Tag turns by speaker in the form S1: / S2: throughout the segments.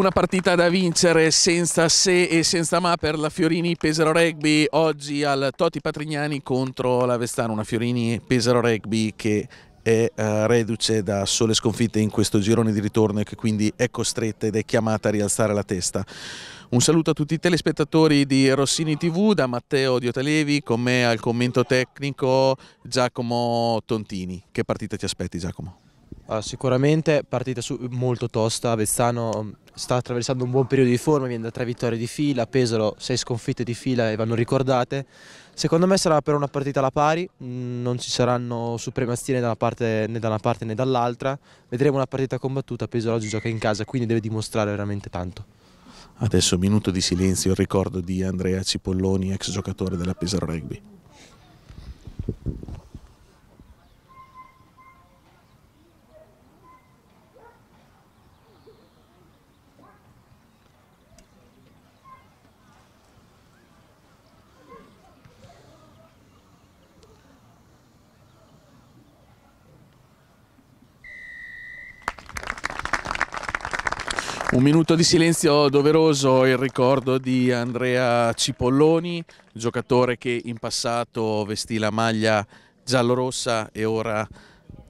S1: Una partita da vincere senza se e senza ma per la Fiorini Pesaro Rugby oggi al Toti Patrignani contro la Vestano, una Fiorini Pesaro Rugby che è eh, reduce da sole sconfitte in questo girone di ritorno e che quindi è costretta ed è chiamata a rialzare la testa. Un saluto a tutti i telespettatori di Rossini TV, da Matteo Diotalevi, con me al commento tecnico Giacomo Tontini. Che partita ti aspetti Giacomo?
S2: Ah, sicuramente partita molto tosta, Avezzano mm, sta attraversando un buon periodo di forma, viene da tre vittorie di fila, Pesaro sei sconfitte di fila e vanno ricordate. Secondo me sarà però una partita alla pari, mm, non ci saranno supremazie né da una parte né dall'altra, vedremo una partita combattuta, Pesaro oggi gioca in casa quindi deve dimostrare veramente tanto.
S1: Adesso minuto di silenzio, il ricordo di Andrea Cipolloni, ex giocatore della Pesaro Rugby. Un minuto di silenzio doveroso in ricordo di Andrea Cipolloni, giocatore che in passato vestì la maglia giallorossa e ora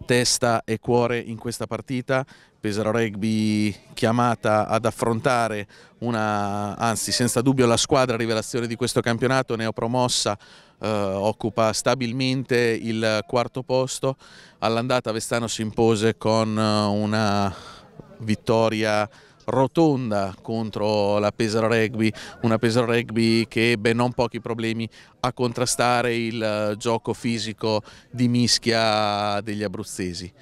S1: testa e cuore in questa partita. Pesaro Rugby chiamata ad affrontare una, anzi senza dubbio la squadra rivelazione di questo campionato, neopromossa, eh, occupa stabilmente il quarto posto. All'andata Vestano si impose con eh, una vittoria rotonda contro la Pesaro Rugby, una Pesaro Rugby che ebbe non pochi problemi a contrastare il eh, gioco fisico di mischia degli abruzzesi.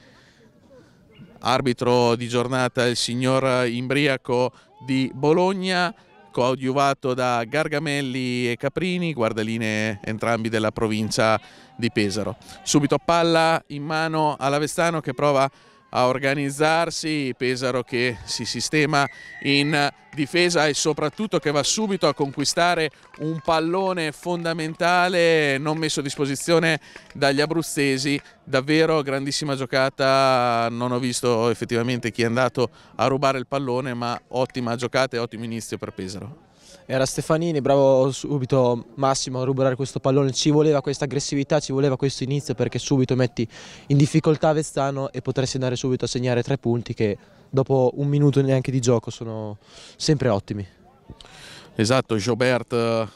S1: Arbitro di giornata il signor Imbriaco di Bologna, coadiuvato da Gargamelli e Caprini, guardaline entrambi della provincia di Pesaro. Subito palla in mano all'Avestano che prova a a organizzarsi, Pesaro che si sistema in difesa e soprattutto che va subito a conquistare un pallone fondamentale non messo a disposizione dagli abruzzesi, davvero grandissima giocata, non ho visto effettivamente chi è andato a rubare il pallone ma ottima giocata e ottimo inizio per Pesaro
S2: era Stefanini, bravo subito Massimo a rubare questo pallone, ci voleva questa aggressività, ci voleva questo inizio perché subito metti in difficoltà Vestano e potresti andare subito a segnare tre punti che dopo un minuto neanche di gioco sono sempre ottimi.
S1: Esatto, Jobert eh,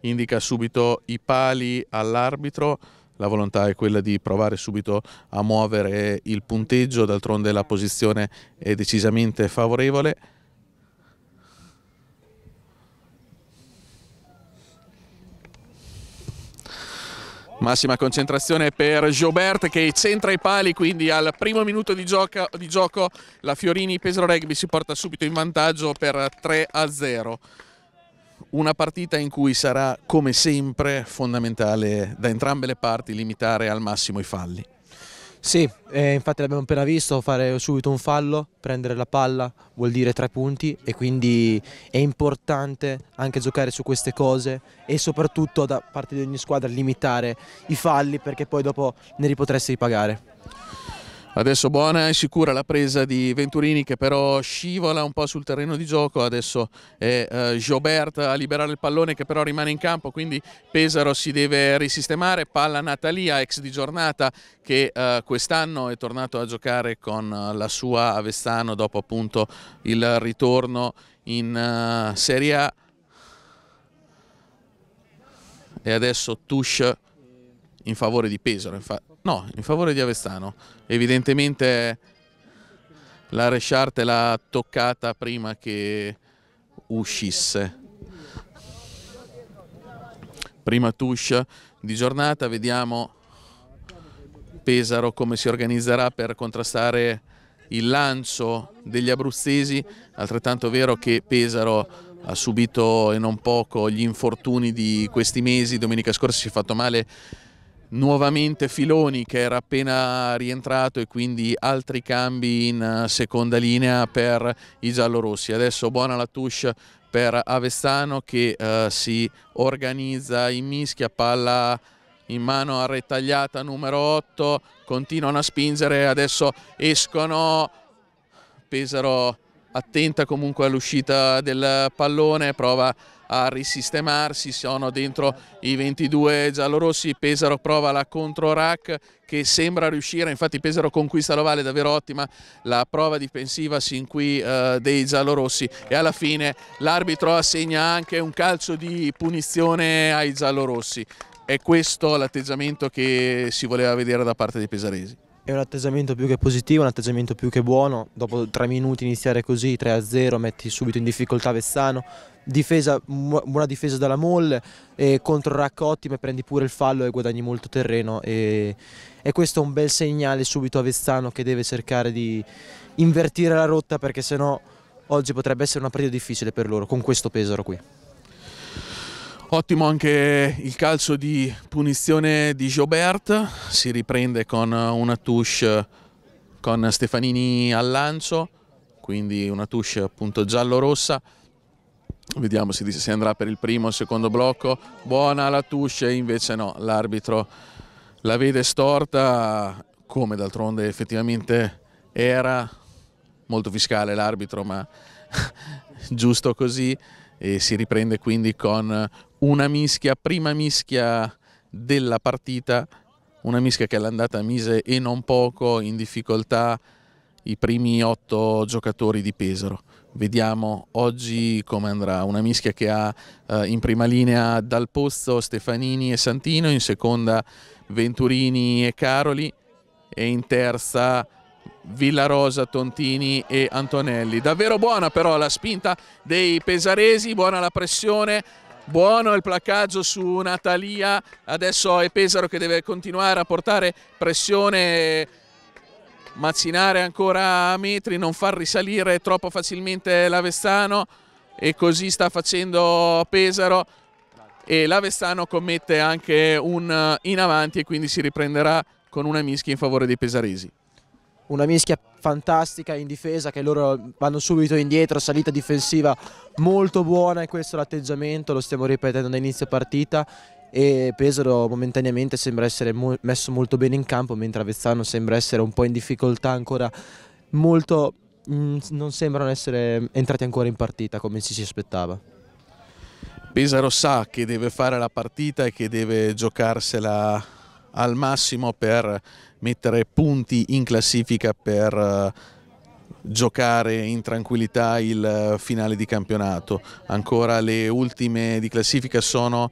S1: indica subito i pali all'arbitro, la volontà è quella di provare subito a muovere il punteggio, d'altronde la posizione è decisamente favorevole. Massima concentrazione per Jobert che centra i pali, quindi al primo minuto di, gioca, di gioco la Fiorini Pesaro Rugby si porta subito in vantaggio per 3 a 0. Una partita in cui sarà come sempre fondamentale da entrambe le parti limitare al massimo i falli. Sì,
S2: eh, infatti l'abbiamo appena visto, fare subito un fallo, prendere la palla vuol dire tre punti e quindi è importante anche giocare su queste cose e soprattutto da parte di ogni squadra limitare i falli perché poi dopo ne ripotresti ripagare.
S1: Adesso buona e sicura la presa di Venturini che però scivola un po' sul terreno di gioco, adesso è eh, Jobert a liberare il pallone che però rimane in campo, quindi Pesaro si deve risistemare, palla Natalia, ex di giornata che eh, quest'anno è tornato a giocare con la sua Avestano dopo appunto il ritorno in uh, Serie A e adesso Tush in favore di Pesaro, infatti No, in favore di Avestano. Evidentemente la Resciarte l'ha toccata prima che uscisse. Prima touche di giornata, vediamo Pesaro come si organizzerà per contrastare il lancio degli abruzzesi, altrettanto vero che Pesaro ha subito e non poco gli infortuni di questi mesi, domenica scorsa si è fatto male nuovamente Filoni che era appena rientrato e quindi altri cambi in eh, seconda linea per i giallorossi. Adesso buona la touche per Avestano che eh, si organizza in mischia, palla in mano a rettagliata numero 8, continuano a spingere, adesso escono, Pesaro attenta comunque all'uscita del pallone, prova a a risistemarsi, sono dentro i 22 giallorossi, Pesaro prova la contro rack che sembra riuscire, infatti Pesaro conquista l'ovale davvero ottima, la prova difensiva sin qui eh, dei giallorossi e alla fine l'arbitro assegna anche un calcio di punizione ai giallorossi. È questo l'atteggiamento che si voleva vedere da parte dei pesaresi.
S2: È un atteggiamento più che positivo, un atteggiamento più che buono. Dopo tre minuti iniziare così, 3-0, metti subito in difficoltà Vessano. Difesa, buona difesa dalla Molle, contro Raccotti ma prendi pure il fallo e guadagni molto terreno. E, e questo è un bel segnale subito a Vessano che deve cercare di invertire la rotta perché sennò oggi potrebbe essere una partita difficile per loro con questo Pesaro qui. Ottimo anche
S1: il calcio di punizione di Gobert, si riprende con una touche con Stefanini al lancio, quindi una touche appunto giallo-rossa. Vediamo se, se andrà per il primo o il secondo blocco. Buona la touche, invece no, l'arbitro la vede storta, come d'altronde effettivamente era. Molto fiscale l'arbitro, ma giusto così. E si riprende quindi con una mischia, prima mischia della partita, una mischia che all'andata mise e non poco in difficoltà i primi otto giocatori di Pesaro. Vediamo oggi come andrà, una mischia che ha eh, in prima linea Dal Pozzo, Stefanini e Santino, in seconda Venturini e Caroli e in terza Villarosa, Tontini e Antonelli. Davvero buona però la spinta dei pesaresi, buona la pressione, Buono il placcaggio su Natalia, adesso è Pesaro che deve continuare a portare pressione, mazzinare ancora a metri, non far risalire troppo facilmente l'Avestano e così sta facendo Pesaro e l'Avestano commette anche un eh, in avanti e quindi si riprenderà con una mischia in favore dei pesaresi
S2: una mischia fantastica in difesa che loro vanno subito indietro, salita difensiva molto buona e questo è l'atteggiamento, lo stiamo ripetendo da inizio partita e Pesaro momentaneamente sembra essere messo molto bene in campo mentre Avezzano sembra essere un po' in difficoltà ancora molto mm, non sembrano essere entrati ancora in partita come ci si aspettava
S1: Pesaro sa che deve fare la partita e che deve giocarsela al massimo per mettere punti in classifica per eh, giocare in tranquillità il eh, finale di campionato. Ancora le ultime di classifica sono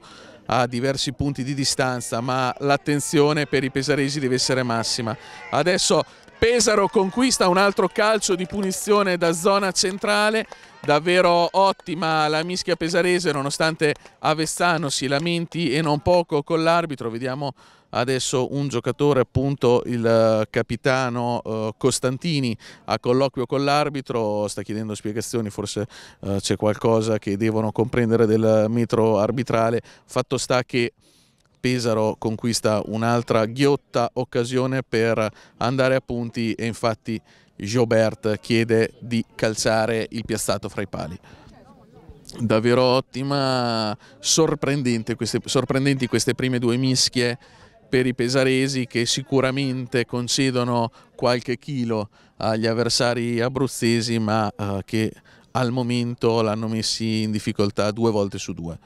S1: a diversi punti di distanza, ma l'attenzione per i pesaresi deve essere massima. Adesso Pesaro conquista un altro calcio di punizione da zona centrale, davvero ottima la mischia pesarese nonostante Avestano si lamenti e non poco con l'arbitro, vediamo adesso un giocatore, appunto il eh, capitano eh, Costantini, a colloquio con l'arbitro, sta chiedendo spiegazioni, forse eh, c'è qualcosa che devono comprendere del metro arbitrale, fatto sta che... Pesaro conquista un'altra ghiotta occasione per andare a punti e infatti Gilbert chiede di calciare il piazzato fra i pali. Davvero ottima, sorprendenti queste, sorprendenti queste prime due mischie per i pesaresi che sicuramente concedono qualche chilo agli avversari abruzzesi ma eh, che al momento l'hanno messi in difficoltà due volte su due.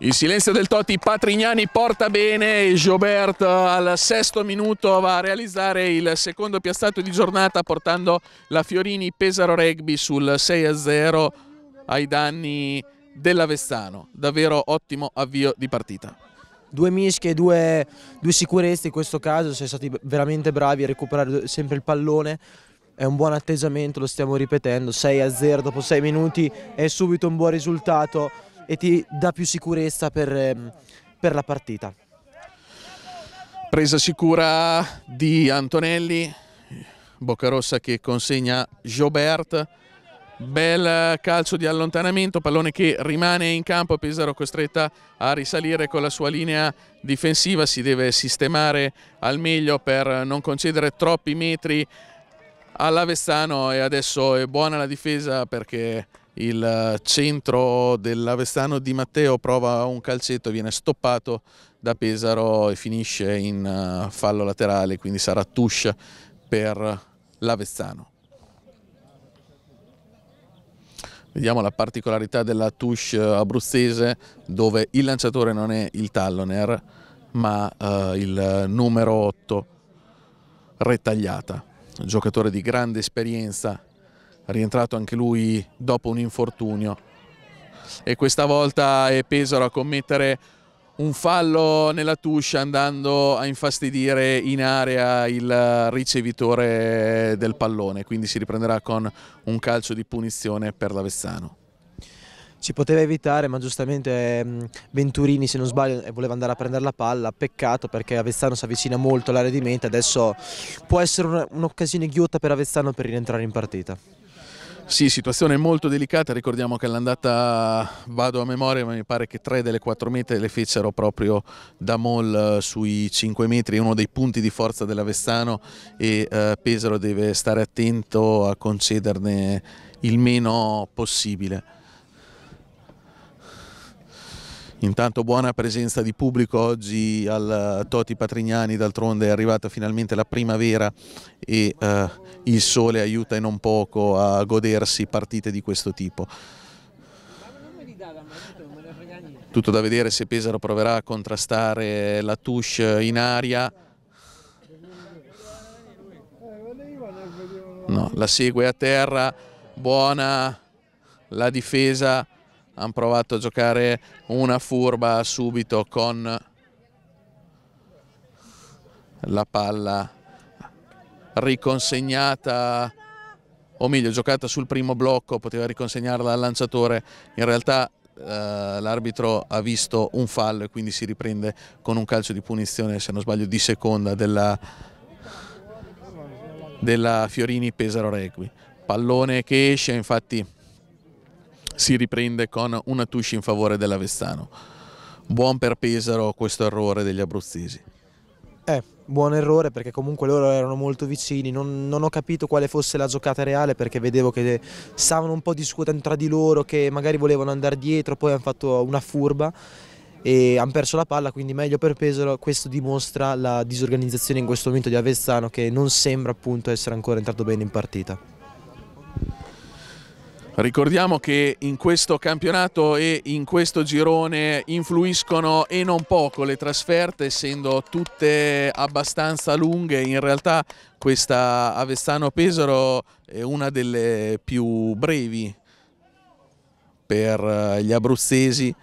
S1: Il silenzio del Totti, Patrignani porta bene, Gilbert al sesto minuto va a realizzare il secondo piazzato di giornata portando la Fiorini Pesaro Rugby sul 6-0 ai danni dell'Avestano. Davvero ottimo avvio di partita.
S2: Due mischie, due, due sicurezze in questo caso, siamo stati veramente bravi a recuperare sempre il pallone, è un buon atteggiamento, lo stiamo ripetendo, 6-0 dopo 6 minuti è subito un buon risultato e ti dà più sicurezza per, ehm, per la partita.
S1: Presa sicura di Antonelli, Boccarossa che consegna Jobert, bel calcio di allontanamento, pallone che rimane in campo, Pesaro costretta a risalire con la sua linea difensiva, si deve sistemare al meglio per non concedere troppi metri all'Avestano e adesso è buona la difesa perché il centro dell'Avestano di Matteo prova un calcetto, viene stoppato da Pesaro e finisce in eh, fallo laterale, quindi sarà touche per l'Avezzano. Vediamo la particolarità della touche abruzzese dove il lanciatore non è il talloner ma eh, il numero 8 retagliata, un giocatore di grande esperienza rientrato anche lui dopo un infortunio e questa volta è Pesaro a commettere un fallo nella tuscia andando a infastidire in area il ricevitore del pallone, quindi si riprenderà con un calcio di punizione per l'Avezzano.
S2: Si poteva evitare, ma giustamente ehm, Venturini, se non sbaglio, eh, voleva andare a prendere la palla. Peccato perché Avezzano si avvicina molto all'area di meta. Adesso può essere un'occasione ghiotta per Avezzano per rientrare in partita.
S1: Sì, situazione molto delicata, ricordiamo che l'andata, vado a memoria, ma mi pare che tre delle quattro mete le fecero proprio da Mol eh, sui 5 metri, uno dei punti di forza dell'Avestano e eh, Pesaro deve stare attento a concederne il meno possibile. Intanto buona presenza di pubblico oggi al eh, Toti Patrignani, d'altronde è arrivata finalmente la primavera e eh, il sole aiuta e non poco a godersi partite di questo tipo. Tutto da vedere se Pesaro proverà a contrastare la touche in aria. No, la segue a terra, buona la difesa hanno provato a giocare una furba subito con la palla riconsegnata o meglio giocata sul primo blocco poteva riconsegnarla al lanciatore in realtà eh, l'arbitro ha visto un fallo e quindi si riprende con un calcio di punizione se non sbaglio di seconda della, della Fiorini Pesaro Regui pallone che esce infatti si riprende con una tuscia in favore dell'Avestano. Buon per Pesaro questo errore degli abruzzesi.
S2: Eh, buon errore perché comunque loro erano molto vicini, non, non, ho capito quale fosse la giocata reale perché vedevo che stavano un po' discutendo tra di loro, che magari volevano andare dietro, poi hanno fatto una furba e hanno perso la palla, quindi meglio per Pesaro, questo dimostra la disorganizzazione in questo momento di Avezzano che non sembra appunto essere ancora entrato bene in partita.
S1: Ricordiamo che in questo campionato e in questo girone influiscono e non poco le trasferte, essendo tutte abbastanza lunghe. In realtà questa Avezzano-Pesaro è una delle più brevi per eh, gli abruzzesi.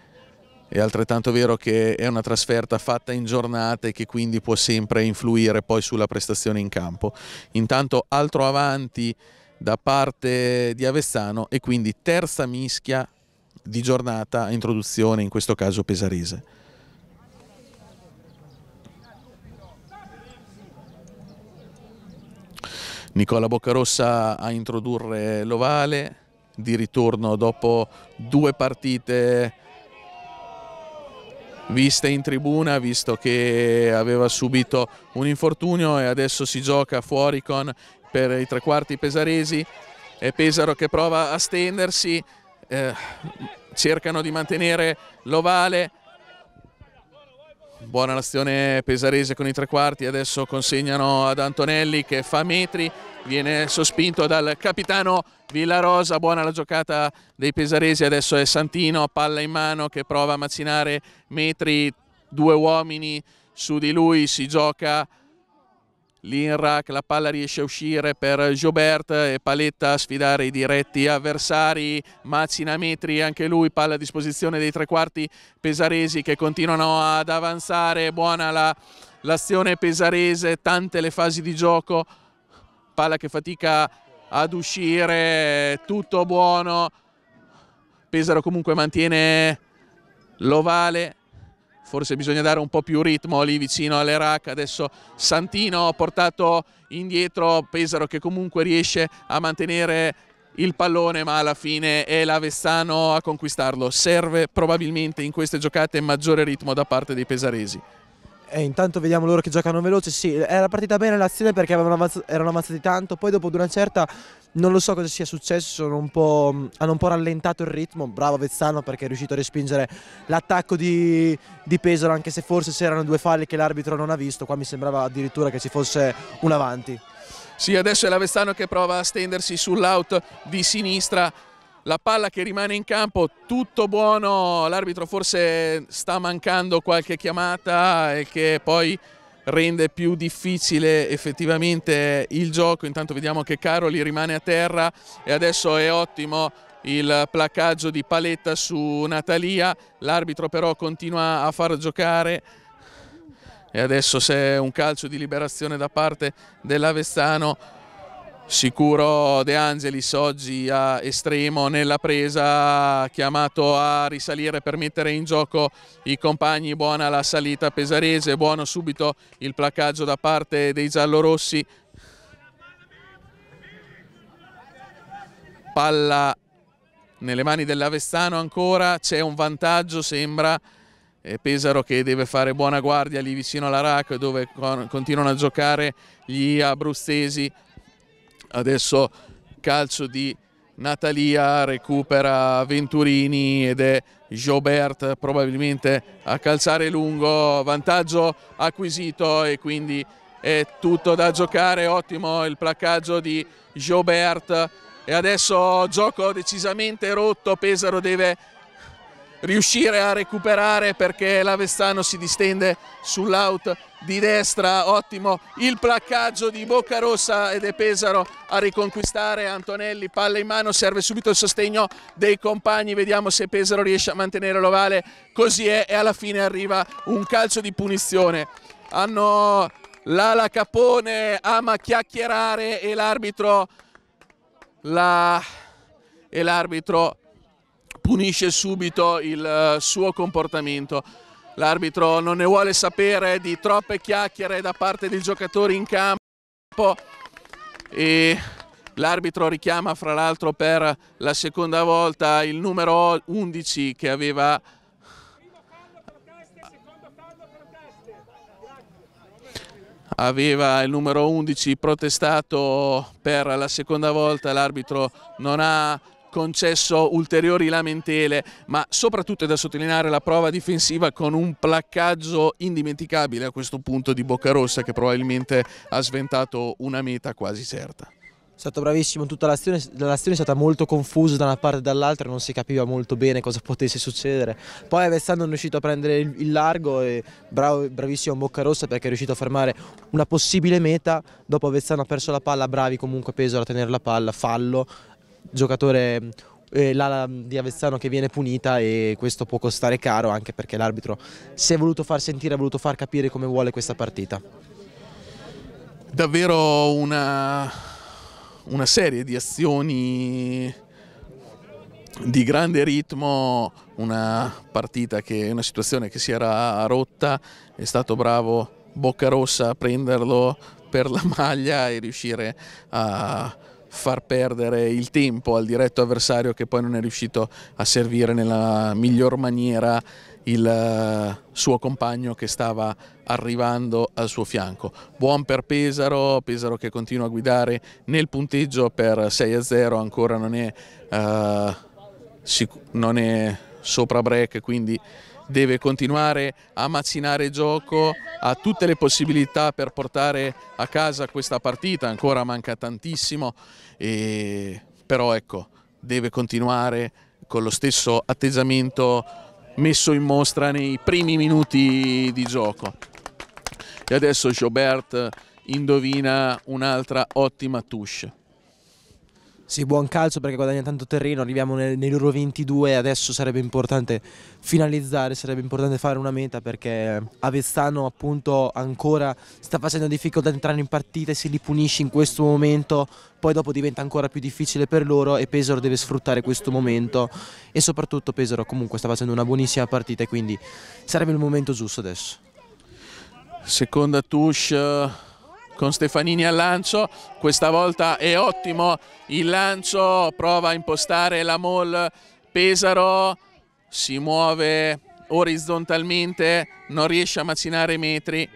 S1: È altrettanto vero che è una trasferta fatta in giornate che quindi può sempre influire poi sulla prestazione in campo. Intanto altro avanti da parte di Avezzano e quindi terza mischia di giornata a introduzione, in questo caso pesarese. Nicola Boccarossa a introdurre l'ovale, di ritorno dopo due partite viste in tribuna visto che aveva subito un infortunio e adesso si gioca fuori con per i tre quarti pesaresi. È Pesaro che prova a stendersi, eh, cercano di mantenere l'ovale. Buona l'azione pesarese con i tre quarti, adesso consegnano ad Antonelli che fa metri, viene sospinto dal capitano Villarosa, buona la giocata dei pesaresi, adesso è Santino, palla in mano che prova a macinare metri, due uomini su di lui, si gioca l'Inrac, la palla riesce a uscire per Jobert e Paletta a sfidare i diretti avversari, Mazzina anche lui, palla a disposizione dei tre quarti pesaresi che continuano ad avanzare, buona l'azione la, pesarese, tante le fasi di gioco, palla che fatica ad uscire, tutto buono, Pesaro comunque mantiene l'ovale, forse bisogna dare un po' più ritmo lì vicino all'Erac, adesso Santino ha portato indietro Pesaro che comunque riesce a mantenere il pallone ma alla fine è l'Avestano a conquistarlo, serve probabilmente in queste giocate maggiore ritmo da parte dei pesaresi.
S2: E eh, intanto vediamo loro che giocano veloce. Sì, era partita bene l'azione perché avanzati, erano avanzati tanto. Poi dopo di una certa, non lo so cosa sia successo, hanno un po' rallentato il ritmo. Bravo Vezzano perché è riuscito a respingere l'attacco di, di Pesaro, anche se forse c'erano due falli che l'arbitro non ha visto. Qua mi sembrava addirittura che ci fosse un avanti.
S1: Sì, adesso è l'Avezzano che prova a stendersi sull'out di sinistra la palla che rimane in campo, tutto buono, l'arbitro forse sta mancando qualche chiamata e che poi rende più difficile effettivamente il gioco, intanto vediamo che Caroli rimane a terra e adesso è ottimo il placcaggio di Paletta su Natalia, l'arbitro però continua a far giocare e adesso c'è un calcio di liberazione da parte dell'Avestano Sicuro De Angelis oggi a estremo nella presa, chiamato a risalire per mettere in gioco i compagni, buona la salita pesarese, buono subito il placcaggio da parte dei giallorossi. Palla nelle mani dell'Avestano ancora, c'è un vantaggio sembra, Pesaro che deve fare buona guardia lì vicino alla dove continuano a giocare gli abruzzesi adesso calcio di Natalia recupera Venturini ed è Jobert probabilmente a calzare lungo, vantaggio acquisito e quindi è tutto da giocare, ottimo il placcaggio di Jobert e adesso gioco decisamente rotto, Pesaro deve riuscire a recuperare perché l'Avestano si distende sull'out di destra, ottimo il placcaggio di Bocca Rossa ed è Pesaro a riconquistare Antonelli, palla in mano, serve subito il sostegno dei compagni, vediamo se Pesaro riesce a mantenere l'ovale, così è e alla fine arriva un calcio di punizione. Hanno l'ala Capone, ama chiacchierare e l'arbitro la... e l'arbitro punisce subito il eh, suo comportamento. L'arbitro non ne vuole sapere di troppe chiacchiere da parte dei giocatori in campo e l'arbitro richiama fra l'altro per la seconda volta il numero 11 che aveva aveva il numero 11 protestato per la seconda volta, l'arbitro non ha concesso ulteriori lamentele, ma soprattutto è da sottolineare la prova difensiva con un placcaggio indimenticabile a questo punto di Boccarossa che probabilmente ha sventato una meta quasi certa.
S2: È stato bravissimo, tutta l'azione è stata molto confusa da una parte e dall'altra, non si capiva molto bene cosa potesse succedere. Poi Avezzano è riuscito a prendere il, largo e bravo, bravissimo Boccarossa perché è riuscito a fermare una possibile meta, dopo Avezzano ha perso la palla, bravi comunque peso a tenere la palla, fallo, giocatore eh, l'ala di Avezzano che viene punita e questo può costare caro anche perché l'arbitro si è voluto far sentire, ha voluto far capire come vuole questa partita.
S1: Davvero una, una serie di azioni di grande ritmo, una partita che una situazione che si era rotta, è stato bravo Boccarossa a prenderlo per la maglia e riuscire a far perdere il tempo al diretto avversario che poi non è riuscito a servire nella miglior maniera il eh, suo compagno che stava arrivando al suo fianco. Buon per Pesaro, Pesaro che continua a guidare nel punteggio per 6 0, ancora non è, uh, non è sopra break, quindi deve continuare a macinare gioco, ha tutte le possibilità per portare a casa questa partita, ancora manca tantissimo, e... però ecco, deve continuare con lo stesso atteggiamento messo in mostra nei primi minuti di gioco. E adesso Jobert indovina un'altra ottima touche.
S2: Sì, buon calcio perché guadagna tanto terreno, arriviamo nei, nei loro 22, adesso sarebbe importante finalizzare, sarebbe importante fare una meta perché Avezzano appunto ancora sta facendo difficoltà ad entrare in partita e se li punisce in questo momento poi dopo diventa ancora più difficile per loro e Pesaro deve sfruttare questo momento e soprattutto Pesaro comunque sta facendo una buonissima partita e quindi sarebbe il momento giusto adesso. Seconda touche
S1: con Stefanini al lancio, questa volta è ottimo il lancio, prova a impostare la Mol Pesaro, si muove orizzontalmente, non riesce a macinare i metri,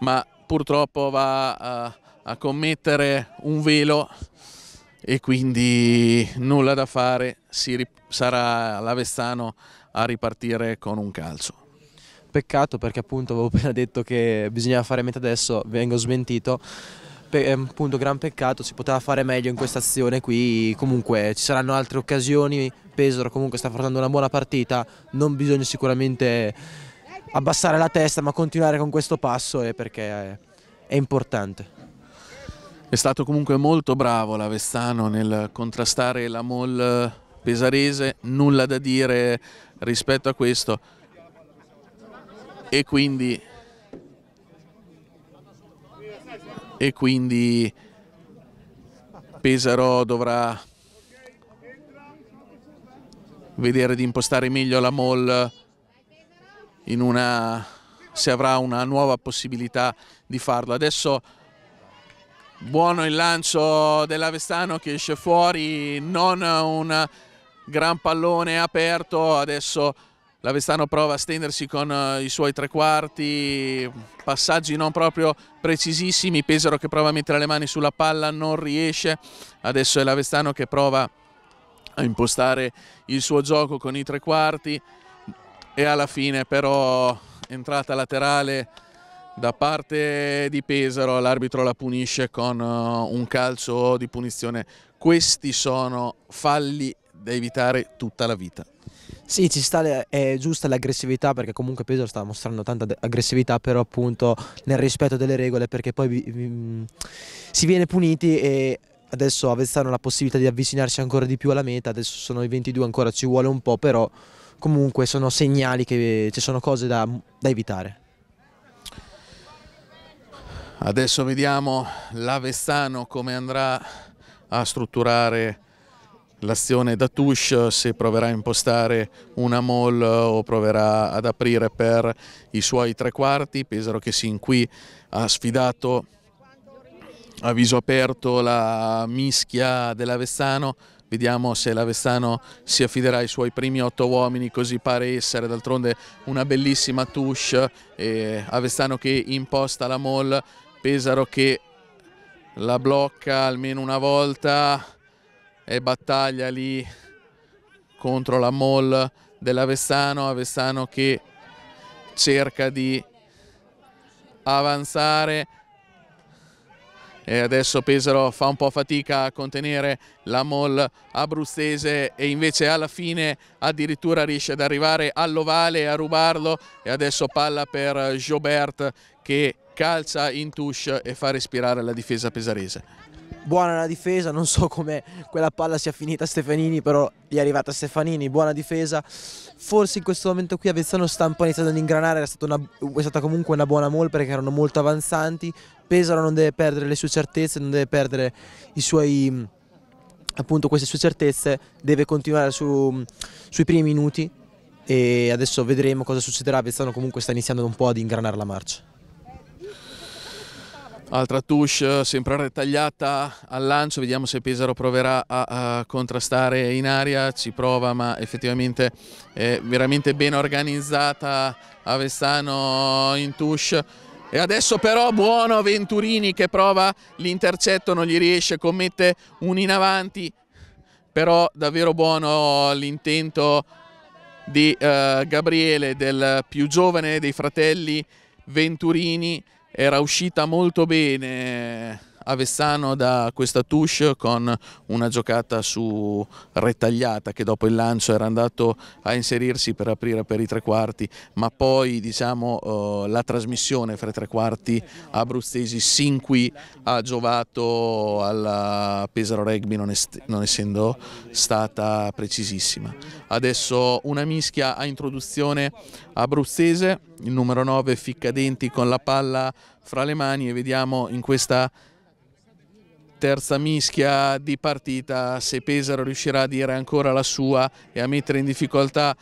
S1: ma purtroppo va a, eh, a commettere un velo e quindi nulla da fare, si, sarà l'Avezzano a ripartire
S2: con un calcio. Peccato perché appunto avevo appena detto che bisognava fare meglio adesso, vengo smentito. Pe appunto gran peccato, si poteva fare meglio in questa azione qui, comunque ci saranno altre occasioni, Pesaro comunque sta portando una buona partita, non bisogna sicuramente abbassare la testa ma continuare con questo passo eh, perché è importante. È stato comunque molto bravo l'Avestano nel
S1: contrastare la Mol eh, pesarese, nulla da dire rispetto a questo e quindi e quindi Pesaro dovrà vedere di impostare meglio la mall una, se avrà una nuova possibilità di farlo. Adesso buono il lancio dell'Avestano che esce fuori, non un gran pallone aperto, adesso L'Avestano prova a stendersi con eh, i suoi tre quarti, passaggi non proprio precisissimi, Pesaro che prova a mettere le mani sulla palla, non riesce, adesso è l'Avestano che prova a impostare il suo gioco con i tre quarti e alla fine però entrata laterale da parte di Pesaro, l'arbitro la punisce con eh, un calcio di punizione. Questi sono falli da evitare tutta la vita.
S2: Sì, ci sta, è giusta l'aggressività perché comunque Pesaro sta mostrando tanta aggressività, però appunto nel rispetto delle regole perché poi mm, si viene puniti e adesso Avezzano ha la possibilità di avvicinarsi ancora di più alla meta, adesso sono i 22, ancora ci vuole un po', però comunque sono segnali che ci sono cose da, da evitare.
S1: Adesso vediamo l'Avestano come andrà a strutturare l'azione da touche, se proverà a impostare una mall o proverà ad aprire per i suoi tre quarti, Pesaro che sin qui ha sfidato a viso aperto la mischia dell'Avezzano, vediamo se l'Avezzano si affiderà ai suoi primi otto uomini, così pare essere, d'altronde una bellissima touche, e Avezzano che imposta la mall, Pesaro che la blocca almeno una volta, e battaglia lì contro la mall dell'Avessano, Avessano che cerca di avanzare e adesso Pesaro fa un po' fatica a contenere la mol abruzzese e invece alla fine addirittura riesce ad arrivare all'ovale a rubarlo e adesso palla per Jobert che calcia in touche e fa respirare la difesa pesarese
S2: buona la difesa, non so come quella palla sia finita a Stefanini, però gli è arrivata Stefanini, buona difesa. Forse in questo momento qui Avezzano sta un po' iniziando ad ingranare, era stata, una, è stata comunque una buona mole perché erano molto avanzanti. Pesaro non deve perdere le sue certezze, non deve perdere i suoi appunto queste sue certezze, deve continuare su, sui primi minuti e adesso vedremo cosa succederà, Avezzano comunque sta iniziando un po' ad ingranare la marcia.
S1: Altra touche eh, sempre retagliata al lancio, vediamo se Pesaro proverà a, a contrastare in aria, ci prova ma effettivamente è veramente ben organizzata Avestano in touche. E adesso però buono Venturini che prova l'intercetto, non gli riesce, commette un in avanti, però davvero buono l'intento di eh, Gabriele, del più giovane dei fratelli Venturini era uscita molto bene Avessano da questa touche con una giocata su retagliata che dopo il lancio era andato a inserirsi per aprire per i tre quarti ma poi diciamo, eh, la trasmissione fra i tre quarti abruzzesi sin qui ha giovato al Pesaro Rugby non, non essendo stata precisissima. Adesso una mischia a introduzione abruzzese, il numero 9 Ficcadenti con la palla fra le mani e vediamo in questa terza mischia di partita, se Pesaro riuscirà a dire ancora la sua e a mettere in difficoltà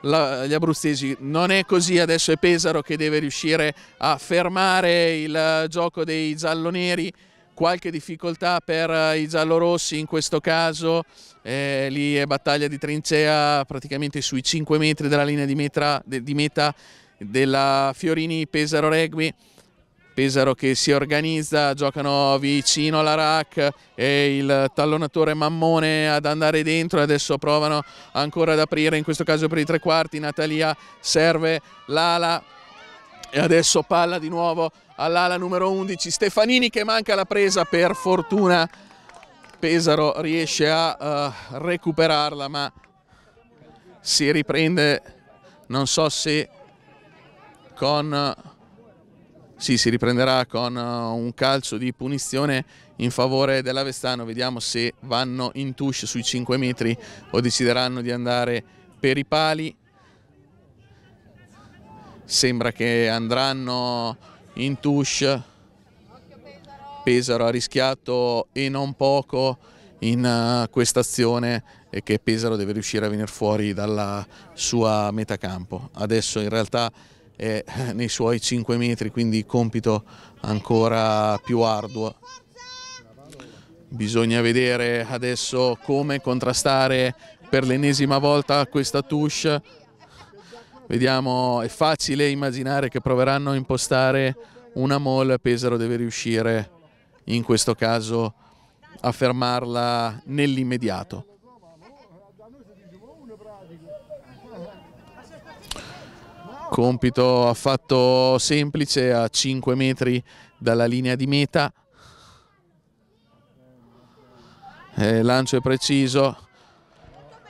S1: la, gli abruzzesi. Non è così, adesso è Pesaro che deve riuscire a fermare il gioco dei gialloneri, qualche difficoltà per i giallorossi in questo caso, eh, lì è battaglia di trincea praticamente sui 5 metri della linea di, metra, de, di meta della Fiorini Pesaro Regbi. Pesaro che si organizza, giocano vicino alla rack e il tallonatore Mammone ad andare dentro adesso provano ancora ad aprire, in questo caso per i tre quarti, Natalia serve l'ala e adesso palla di nuovo all'ala numero 11, Stefanini che manca la presa per fortuna Pesaro riesce a uh, recuperarla ma si riprende non so se con sì, si riprenderà con eh, un calcio di punizione in favore dell'Avestano. Vediamo se vanno in touche sui 5 metri o decideranno di andare per i pali. Sembra che andranno in touche. Pesaro ha rischiato e non poco in eh, questa azione e che Pesaro deve riuscire a venire fuori dalla sua metacampo. Adesso in realtà è eh, nei suoi 5 metri, quindi compito ancora più arduo. Bisogna vedere adesso come contrastare per l'ennesima volta questa touche. Vediamo, è facile immaginare che proveranno a impostare una mole, Pesaro deve riuscire in questo caso a fermarla nell'immediato. compito affatto semplice a 5 metri dalla linea di meta eh, lancio è preciso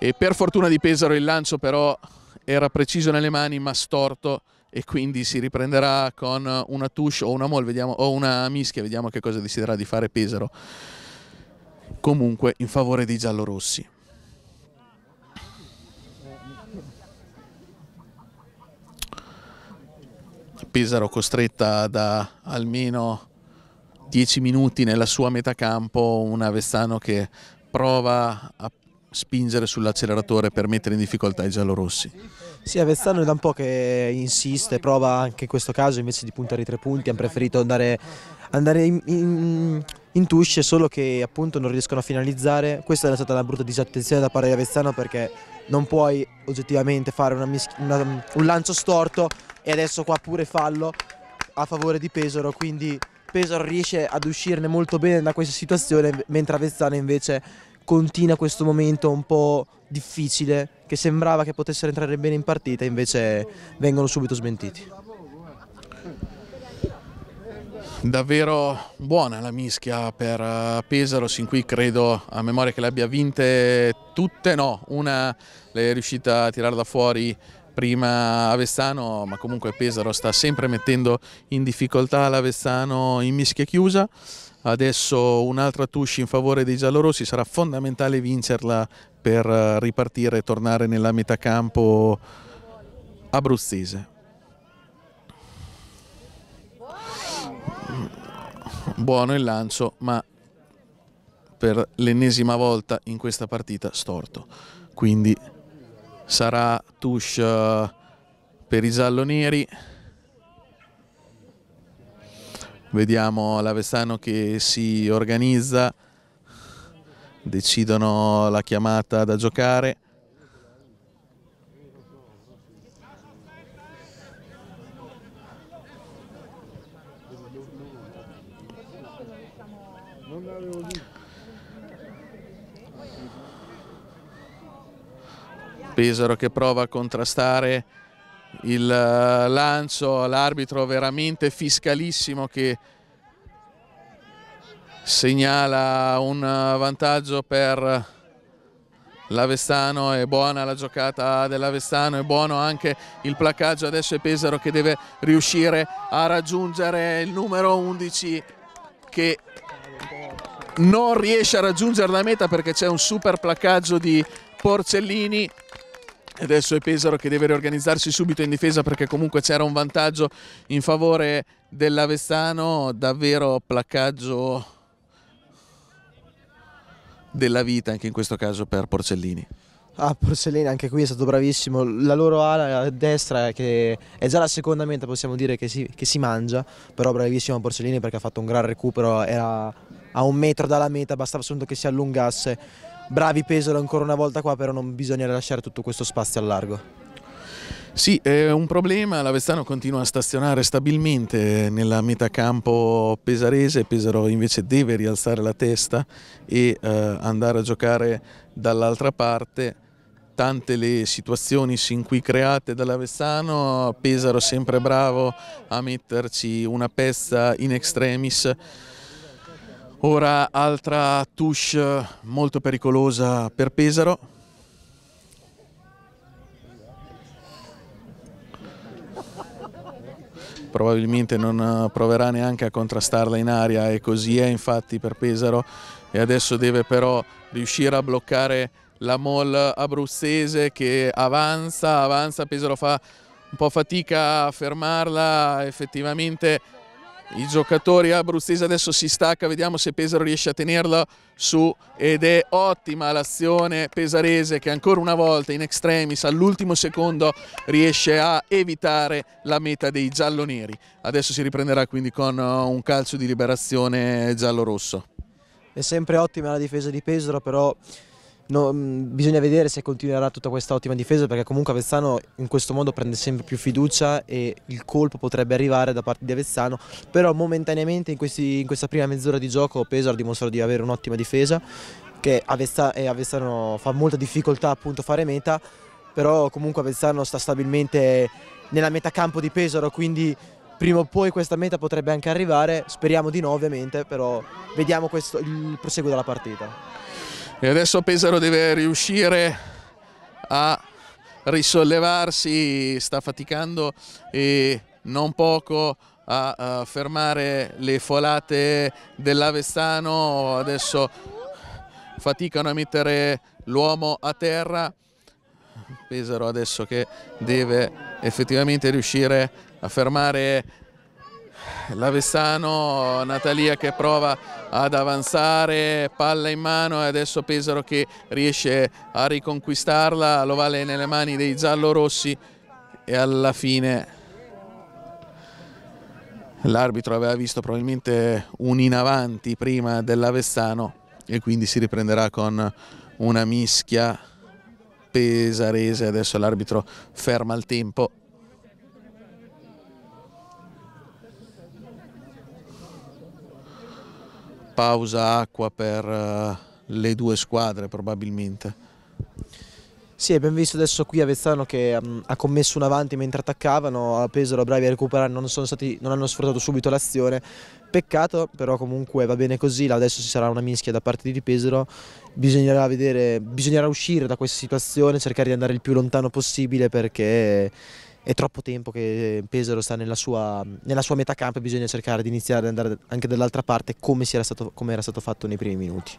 S1: e per fortuna di Pesaro il lancio però era preciso nelle mani ma storto e quindi si riprenderà con una touche o una mol vediamo, o una mischia vediamo che cosa deciderà di fare Pesaro comunque in favore dei giallorossi Pesaro costretta da almeno 10 minuti nella sua metà campo, un Avezzano che prova a spingere sull'acceleratore per mettere in difficoltà i giallorossi.
S2: Sì, Avezzano è da un po' che insiste, prova anche in questo caso invece di puntare i tre punti, hanno preferito andare, andare in, in, in, tusce, solo che appunto non riescono a finalizzare. Questa è stata una brutta disattenzione da parte di Avezzano perché non puoi oggettivamente fare una una, un lancio storto e adesso qua pure fallo a favore di Pesaro, quindi Pesaro riesce ad uscirne molto bene da questa situazione, mentre Avezzano invece continua questo momento un po' difficile, che sembrava che potessero entrare bene in partita, invece vengono subito smentiti.
S1: Davvero buona la mischia per eh, Pesaro, sin qui credo a memoria che le abbia vinte tutte, no, una è riuscita a tirare da fuori prima Avestano, ma comunque Pesaro sta sempre mettendo in difficoltà l'Avestano in mischia chiusa, adesso un'altra touche in favore dei giallorossi, sarà fondamentale vincerla per eh, ripartire e tornare nella metà campo abruzzese. buono il lancio ma per l'ennesima volta in questa partita storto quindi sarà touche eh, per i giallo-neri vediamo l'Avestano che si organizza decidono la chiamata da giocare Pesaro che prova a contrastare il eh, lancio all'arbitro veramente fiscalissimo che segnala un eh, vantaggio per l'Avestano è buona la giocata dell'Avestano è buono anche il placcaggio adesso è Pesaro che deve riuscire a raggiungere il numero 11 che non riesce a raggiungere la meta perché c'è un super placaggio di Porcellini Adesso è Pesaro che deve riorganizzarsi subito in difesa perché comunque c'era un vantaggio in favore dell'Avestano, davvero placcaggio della vita anche in questo caso per Porcellini.
S2: Ah, Porcellini anche qui è stato bravissimo, la loro ala destra che è già la seconda meta possiamo dire che si, che si mangia, però bravissimo Porcellini perché ha fatto un gran recupero, era a un metro dalla meta, bastava solo che si allungasse Bravi Pesaro ancora una volta qua, però non bisogna lasciare tutto questo spazio a largo. Sì, è
S1: un problema, l'Avezzano continua a stazionare stabilmente nella metacampo pesarese, Pesaro invece deve rialzare la testa e eh, andare a giocare dall'altra parte, tante le situazioni sin qui create dall'Avezzano, Pesaro sempre bravo a metterci una pezza in extremis, Ora altra touche eh, molto pericolosa per Pesaro. Probabilmente non eh, proverà neanche a contrastarla in aria e così è infatti per Pesaro e adesso deve però riuscire a bloccare la mol abruzzese che avanza, avanza, Pesaro fa un po' fatica a fermarla, effettivamente i giocatori abruzzesi ah, adesso si stacca, vediamo se Pesaro riesce a tenerla su ed è ottima l'azione pesarese che ancora una volta in extremis all'ultimo secondo riesce a evitare la meta dei gialloneri. Adesso si riprenderà quindi con eh, un calcio di liberazione giallo-rosso.
S2: È sempre ottima la difesa di Pesaro però no, mm, bisogna vedere se continuerà tutta questa ottima difesa perché comunque Avezzano in questo modo prende sempre più fiducia e il colpo potrebbe arrivare da parte di Avezzano, però momentaneamente in, questi, in questa prima mezz'ora di gioco Pesaro dimostra di avere un'ottima difesa che Avesta, eh, Avezzano fa molta difficoltà appunto a fare meta, però comunque Avezzano sta stabilmente nella metà campo di Pesaro, quindi prima o poi questa meta potrebbe anche arrivare, speriamo di no ovviamente, però vediamo questo, il proseguo della partita.
S1: E adesso Pesaro deve riuscire a risollevarsi, sta faticando e non poco a, a fermare le folate dell'Avestano, adesso faticano a mettere l'uomo a terra, Pesaro adesso che deve effettivamente riuscire a fermare L'Avessano, Natalia che prova ad avanzare, palla in mano e adesso Pesaro che riesce a riconquistarla, lo vale nelle mani dei giallorossi e alla fine l'arbitro aveva visto probabilmente un in avanti prima dell'Avessano e quindi si riprenderà con una mischia pesarese, adesso l'arbitro ferma il tempo
S2: pausa acqua per eh, le due squadre probabilmente. Sì, abbiamo visto adesso qui Avezzano che um, ha commesso un avanti mentre attaccavano, a Pesaro bravi a recuperare, non, stati, non hanno sfruttato subito l'azione. Peccato, però comunque va bene così, adesso ci sarà una mischia da parte di Pesaro, bisognerà, vedere, bisognerà uscire da questa situazione, cercare di andare il più lontano possibile perché è troppo tempo che eh, Pesaro sta nella sua, nella sua metà campo e bisogna cercare di iniziare ad andare anche dall'altra parte come, era stato, come era stato fatto nei primi minuti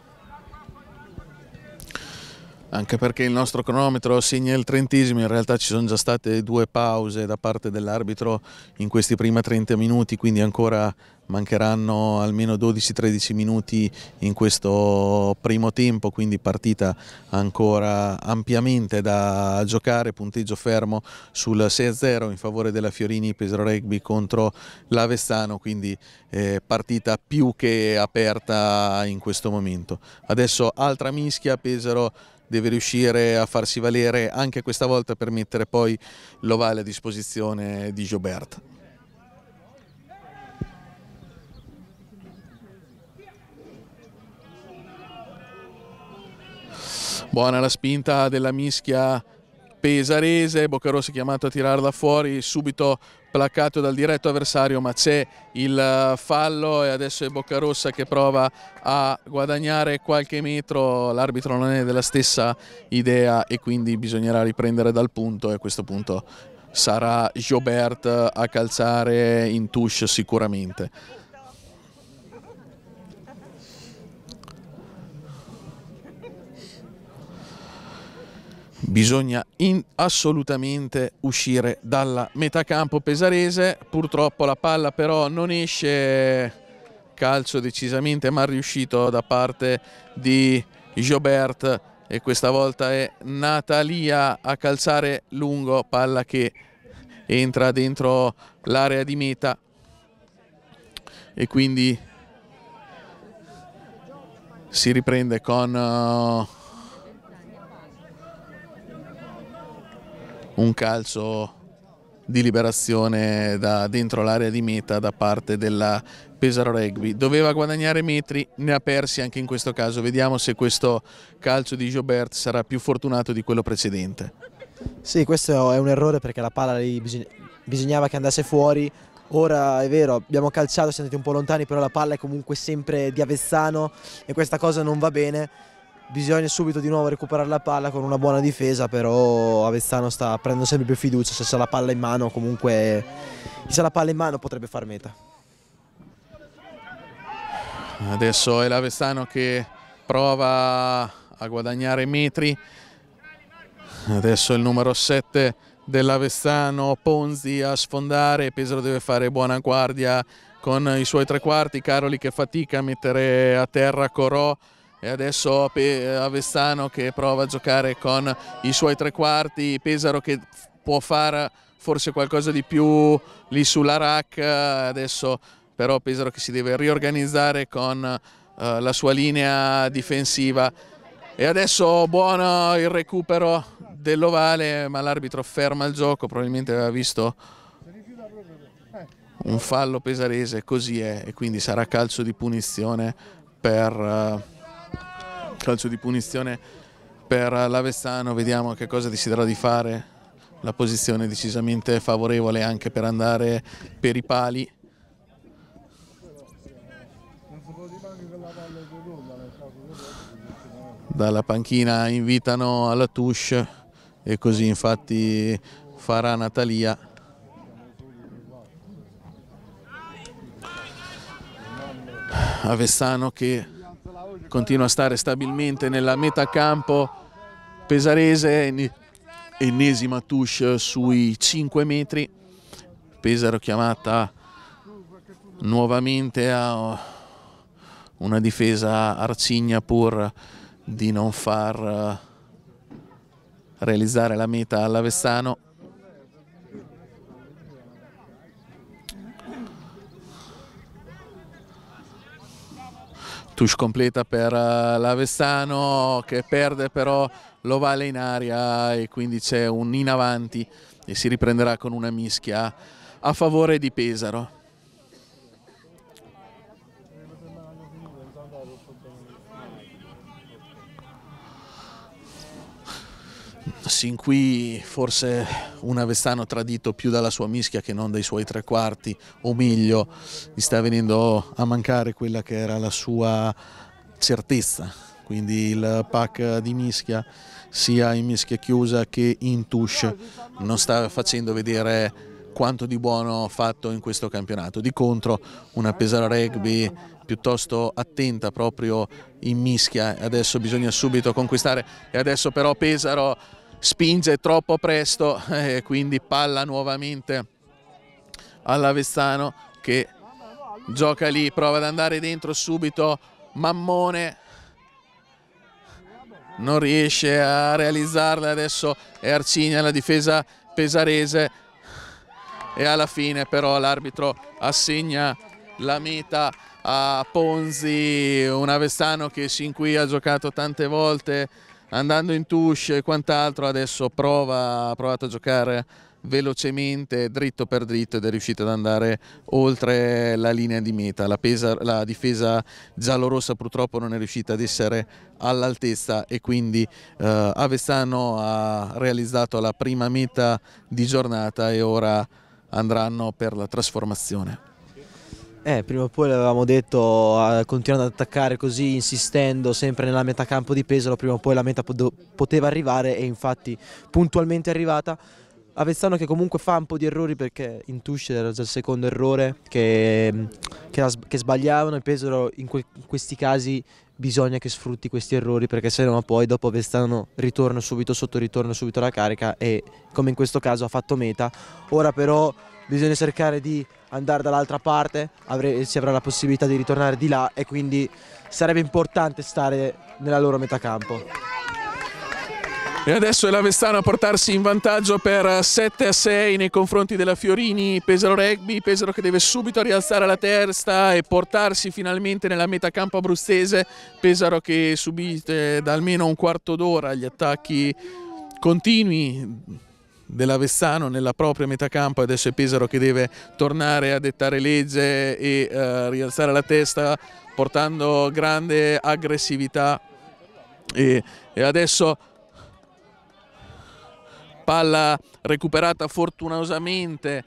S1: anche perché il nostro cronometro segna il trentesimo, in realtà ci sono già state due pause da parte dell'arbitro in questi primi 30 minuti, quindi ancora mancheranno almeno 12-13 minuti in questo primo tempo, quindi partita ancora ampiamente da giocare, punteggio fermo sul 6-0 in favore della Fiorini Pesaro Rugby contro l'Avestano, quindi eh, partita più che aperta in questo momento. Adesso altra mischia, Pesaro deve riuscire a farsi valere anche questa volta per mettere poi l'ovale a disposizione di Gilbert. Buona la spinta della mischia pesarese, Boccarossi chiamato a tirarla fuori, subito placato dal diretto avversario ma c'è il eh, fallo e adesso è Boccarossa che prova a guadagnare qualche metro, l'arbitro non è della stessa idea e quindi bisognerà riprendere dal punto e a questo punto sarà Jobert a calzare in touche sicuramente. Bisogna assolutamente uscire dalla metacampo pesarese, purtroppo la palla però non esce, calcio decisamente mal riuscito da parte di Jobert e questa volta è Natalia a calzare lungo, palla che entra dentro l'area di meta e quindi si riprende con... Uh, un calcio di liberazione da dentro l'area di meta da parte della Pesaro Rugby. Doveva guadagnare metri, ne ha persi anche in questo caso. Vediamo se questo calcio di Gilbert sarà più fortunato di quello precedente.
S2: Sì, questo è un errore perché la palla lì bisognava che andasse fuori. Ora è vero, abbiamo calciato, siamo andati un po' lontani, però la palla è comunque sempre di Avezzano e questa cosa non va bene bisogna subito di nuovo recuperare la palla con una buona difesa, però Avezzano sta prendendo sempre più fiducia, se c'è la palla in mano comunque, se la palla in mano potrebbe far meta.
S1: Adesso è l'Avestano che prova a guadagnare metri, adesso il numero 7 dell'Avestano Ponzi a sfondare, Pesaro deve fare buona guardia con i suoi tre quarti, Caroli che fatica a mettere a terra Corò, e adesso eh, Avestano che prova a giocare con i suoi tre quarti, Pesaro che può fare forse qualcosa di più lì sulla RAC, adesso però Pesaro che si deve riorganizzare con eh, la sua linea difensiva e adesso buono il recupero dell'ovale ma l'arbitro ferma il gioco, probabilmente aveva visto un fallo pesarese, così è e quindi sarà calcio di punizione per... Eh, calcio di punizione per l'Avessano, vediamo che cosa deciderà di fare, la posizione decisamente favorevole anche per andare per i pali. Dalla panchina invitano alla touche e così infatti farà Natalia. Avessano che continua a stare stabilmente nella metà campo pesarese, ennesima touche sui 5 metri, Pesaro chiamata nuovamente a una difesa arcigna pur di non far realizzare la meta all'Avestano touche completa per eh, l'Avessano che perde però l'ovale in aria e quindi c'è un in avanti e si riprenderà con una mischia a favore di Pesaro. sin qui forse un Avestano tradito più dalla sua mischia che non dai suoi tre quarti o meglio gli sta venendo a mancare quella che era la sua certezza quindi il pack di mischia sia in mischia chiusa che in touche non sta facendo vedere quanto di buono fatto in questo campionato. Di contro una Pesaro Rugby piuttosto attenta proprio in mischia, adesso bisogna subito conquistare e adesso però Pesaro spinge troppo presto e quindi palla nuovamente all'Avezzano che gioca lì, prova ad andare dentro subito Mammone non riesce a realizzarla adesso è Arcigna la difesa pesarese e alla fine però l'arbitro assegna la meta a Ponzi, un Avestano che sin qui ha giocato tante volte andando in touche e quant'altro, adesso prova, ha provato a giocare velocemente, dritto per dritto ed è riuscito ad andare oltre la linea di meta. La, pesa, la difesa giallorossa purtroppo non è riuscita ad essere all'altezza e quindi eh, Avestano ha realizzato la prima meta di giornata e ora andranno per la trasformazione.
S2: Eh, prima o poi l'avevamo detto, continuando ad attaccare così, insistendo sempre nella metà campo di Pesaro, prima o poi la meta poteva arrivare e infatti puntualmente è arrivata. Avezzano che comunque fa un po' di errori perché in Tusce era già il secondo errore che, che, che sbagliavano e Pesaro in, que, in, questi casi bisogna che sfrutti questi errori perché se no poi dopo Vestano ritorno subito sotto, ritorno subito alla carica e come in questo caso ha fatto meta. Ora però bisogna cercare di andare dall'altra parte, avrei, si avrà la possibilità di ritornare di là e quindi sarebbe importante stare nella loro metà campo.
S1: E adesso è la l'Avestano a portarsi in vantaggio per 7 a 6 nei confronti della Fiorini, Pesaro Rugby, Pesaro che deve subito rialzare la testa e portarsi finalmente nella metacampo abruzzese, Pesaro che subite da almeno un quarto d'ora gli attacchi continui della Vestano nella propria metacampo, adesso è Pesaro che deve tornare a dettare legge e eh, rialzare la testa portando grande aggressività e, e adesso palla recuperata fortunosamente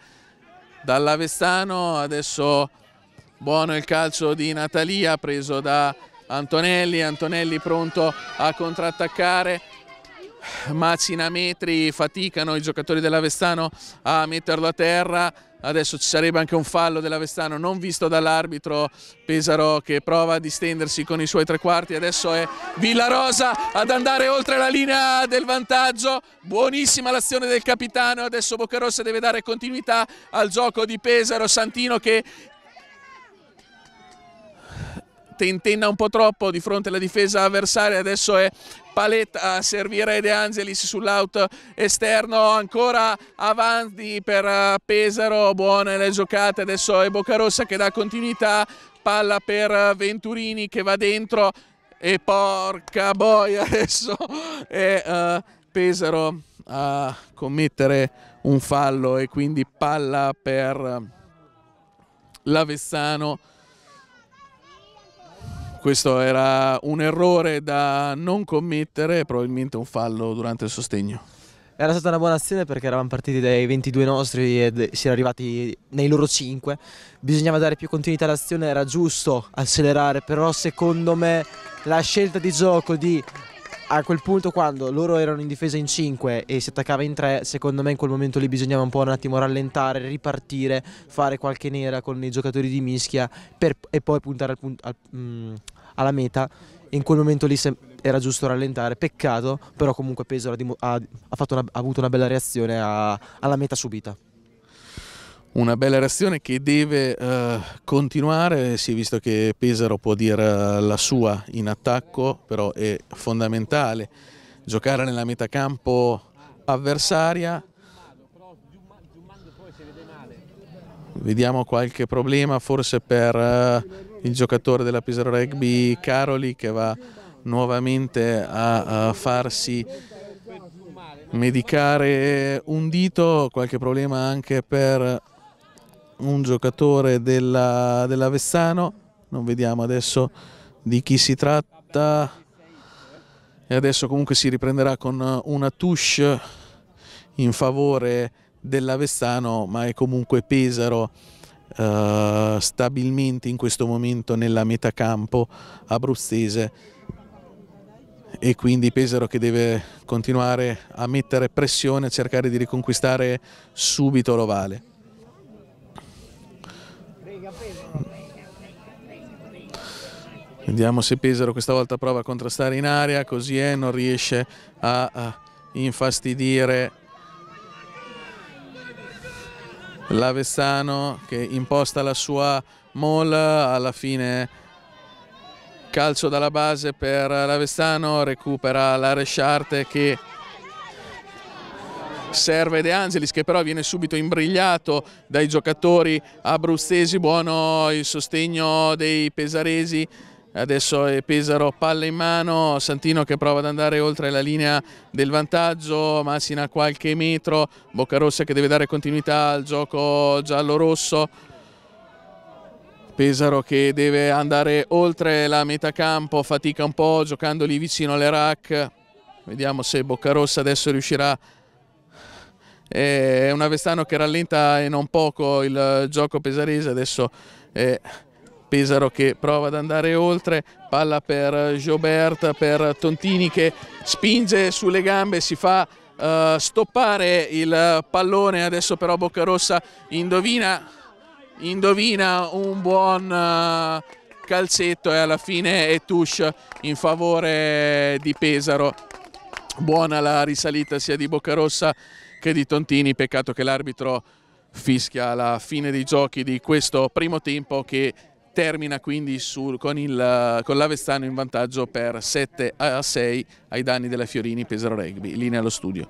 S1: dall'Avestano, adesso buono il calcio di Natalia preso da Antonelli, Antonelli pronto a contrattaccare, macina metri, faticano i giocatori dell'Avestano a metterlo a terra, adesso ci sarebbe anche un fallo dell'Avestano non visto dall'arbitro Pesaro che prova a distendersi con i suoi tre quarti adesso è Villarosa ad andare oltre la linea del vantaggio buonissima l'azione del capitano adesso Boccarossa deve dare continuità al gioco di Pesaro Santino che tentenna un po' troppo di fronte alla difesa avversaria, adesso è Paletta a servire De Angelis sull'out esterno, ancora avanti per eh, Pesaro, buone le giocate, adesso è Boccarossa che dà continuità, palla per eh, Venturini che va dentro e porca boia adesso è uh, Pesaro a commettere un fallo e quindi palla per Lavezzano questo era un errore da non commettere, probabilmente un
S2: fallo durante il sostegno. Era stata una buona azione perché eravamo partiti dai 22 nostri e si era arrivati nei loro 5. Bisognava dare più continuità all'azione, era giusto accelerare, però secondo me la scelta di gioco di a quel punto quando loro erano in difesa in 5 e si attaccava in 3, secondo me in quel momento lì bisognava un po' un attimo rallentare, ripartire, fare qualche nera con i giocatori di mischia per, e poi puntare al, al, mm, alla meta in quel momento lì era giusto rallentare, peccato, però comunque Pesaro ha, ha, una, ha avuto una bella reazione a, alla meta subita. Una bella reazione che deve eh, continuare, si è visto che Pesaro
S1: può dire eh, la sua in attacco, però è fondamentale giocare nella metà campo avversaria. Vediamo qualche problema forse per eh, il giocatore della Pesaro Rugby Caroli che va nuovamente a, a farsi medicare un dito, qualche problema anche per un giocatore della, della Vessano, non vediamo adesso di chi si tratta e adesso comunque si riprenderà con una touche in favore dell'Avestano ma è comunque Pesaro eh, stabilmente in questo momento nella metà campo abruzzese e quindi Pesaro che deve continuare a mettere pressione, a cercare di riconquistare subito l'ovale. Vediamo se Pesaro questa volta prova a contrastare in aria, così è, eh, non riesce a infastidire l'Avessano che imposta la sua molla, alla fine calcio dalla base per l'Avessano, recupera la Resciarte che serve De Angelis che però viene subito imbrigliato dai giocatori abruzzesi, buono il sostegno dei pesaresi adesso è Pesaro palla in mano, Santino che prova ad andare oltre la linea del vantaggio, Massina a qualche metro, Boccarossa che deve dare continuità al gioco giallo-rosso, Pesaro che deve andare oltre la metà campo, fatica un po' giocando lì vicino alle rack, vediamo se Boccarossa adesso riuscirà è un Avestano che rallenta e non poco il gioco pesarese, adesso eh, Pesaro che prova ad andare oltre, palla per Gobert, per Tontini che spinge sulle gambe, si fa uh, stoppare il pallone, adesso però Boccarossa indovina, indovina un buon uh, calzetto e alla fine è touche in favore di Pesaro. Buona la risalita sia di Boccarossa che di Tontini, peccato che l'arbitro fischia la fine dei giochi di questo primo tempo che termina quindi sul, con, il, con l'Avestano in vantaggio per 7 a 6 ai danni della Fiorini Pesaro Rugby. Linea allo studio.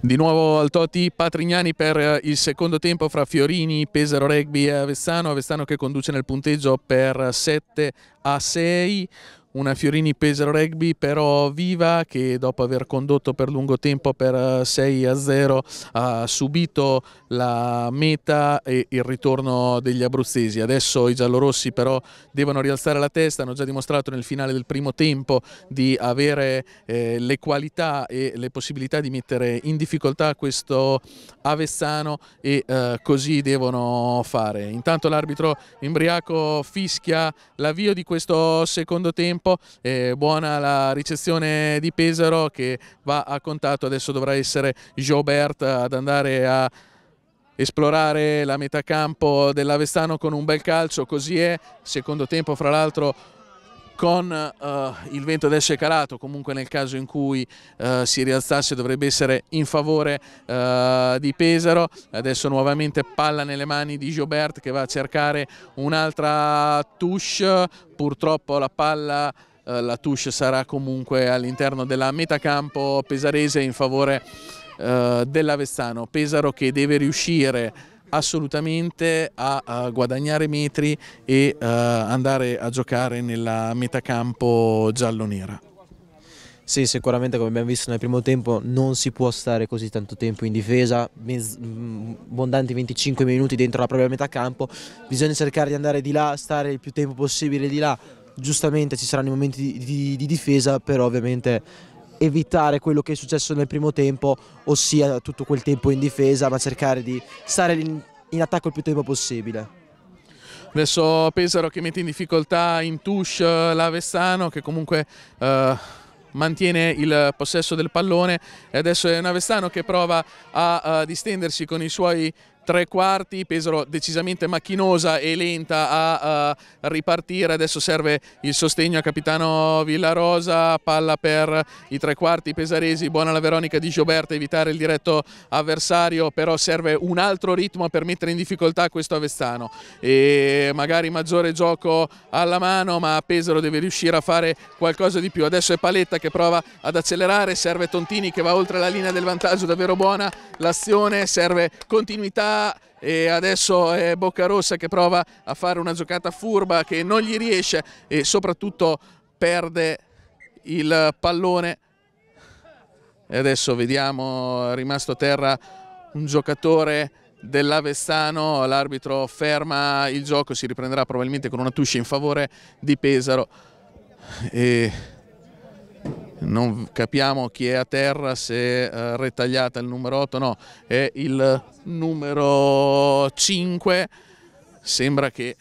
S1: Di nuovo al Toti Patrignani per eh, il secondo tempo fra Fiorini, Pesaro Rugby e Avestano. Avestano che conduce nel punteggio per 7 a 6 una Fiorini Pesaro Rugby però viva che dopo aver condotto per lungo tempo per 6 eh, a 0 ha subito la meta e il ritorno degli abruzzesi. Adesso i giallorossi però devono rialzare la testa, hanno già dimostrato nel finale del primo tempo di avere eh, le qualità e le possibilità di mettere in difficoltà questo Avezzano e eh, così devono fare. Intanto l'arbitro imbriaco fischia l'avvio di questo secondo tempo, eh, buona la ricezione di Pesaro che va a contatto, adesso dovrà essere Jobert ad andare a esplorare la metà campo dell'Avestano con un bel calcio, così è, secondo tempo fra l'altro con uh, il vento adesso è calato, comunque nel caso in cui uh, si rialzasse dovrebbe essere in favore uh, di Pesaro, adesso nuovamente palla nelle mani di Giobert che va a cercare un'altra touche, purtroppo la palla la touche sarà comunque all'interno della metacampo pesarese in favore eh, dell'Avezzano, Pesaro che deve riuscire assolutamente a, a guadagnare metri e eh, andare a giocare nella
S2: metacampo giallo-nera. Sì, sicuramente come abbiamo visto nel primo tempo non si può stare così tanto tempo in difesa, abbondanti mm, 25 minuti dentro la propria metà campo, bisogna cercare di andare di là, stare il più tempo possibile di là, giustamente ci saranno i momenti di, di, di difesa, però ovviamente evitare quello che è successo nel primo tempo, ossia tutto quel tempo in difesa, ma cercare di stare in, in attacco il più tempo possibile.
S1: Adesso Pesaro che mette in difficoltà in touche eh, l'Avestano che comunque... Eh mantiene il possesso del pallone e adesso è un Avestano che prova a, a eh, distendersi con i suoi tre quarti, Pesaro decisamente macchinosa e lenta a, a ripartire, adesso serve il sostegno a capitano Villarosa, palla per i tre quarti pesaresi, buona la Veronica di Gioberta, evitare il diretto avversario, però serve un altro ritmo per mettere in difficoltà questo Avestano e magari maggiore gioco alla mano, ma Pesaro deve riuscire a fare qualcosa di più, adesso è Paletta che prova ad accelerare, serve Tontini che va oltre la linea del vantaggio, davvero buona l'azione, serve continuità e adesso è Boccarossa che prova a fare una giocata furba che non gli riesce e soprattutto perde il pallone e adesso vediamo rimasto a terra un giocatore dell'Avestano, l'arbitro ferma il gioco, si riprenderà probabilmente con una touche in favore di Pesaro e non capiamo chi è a terra, se è eh, retagliata il numero 8, no, è il numero 5, sembra che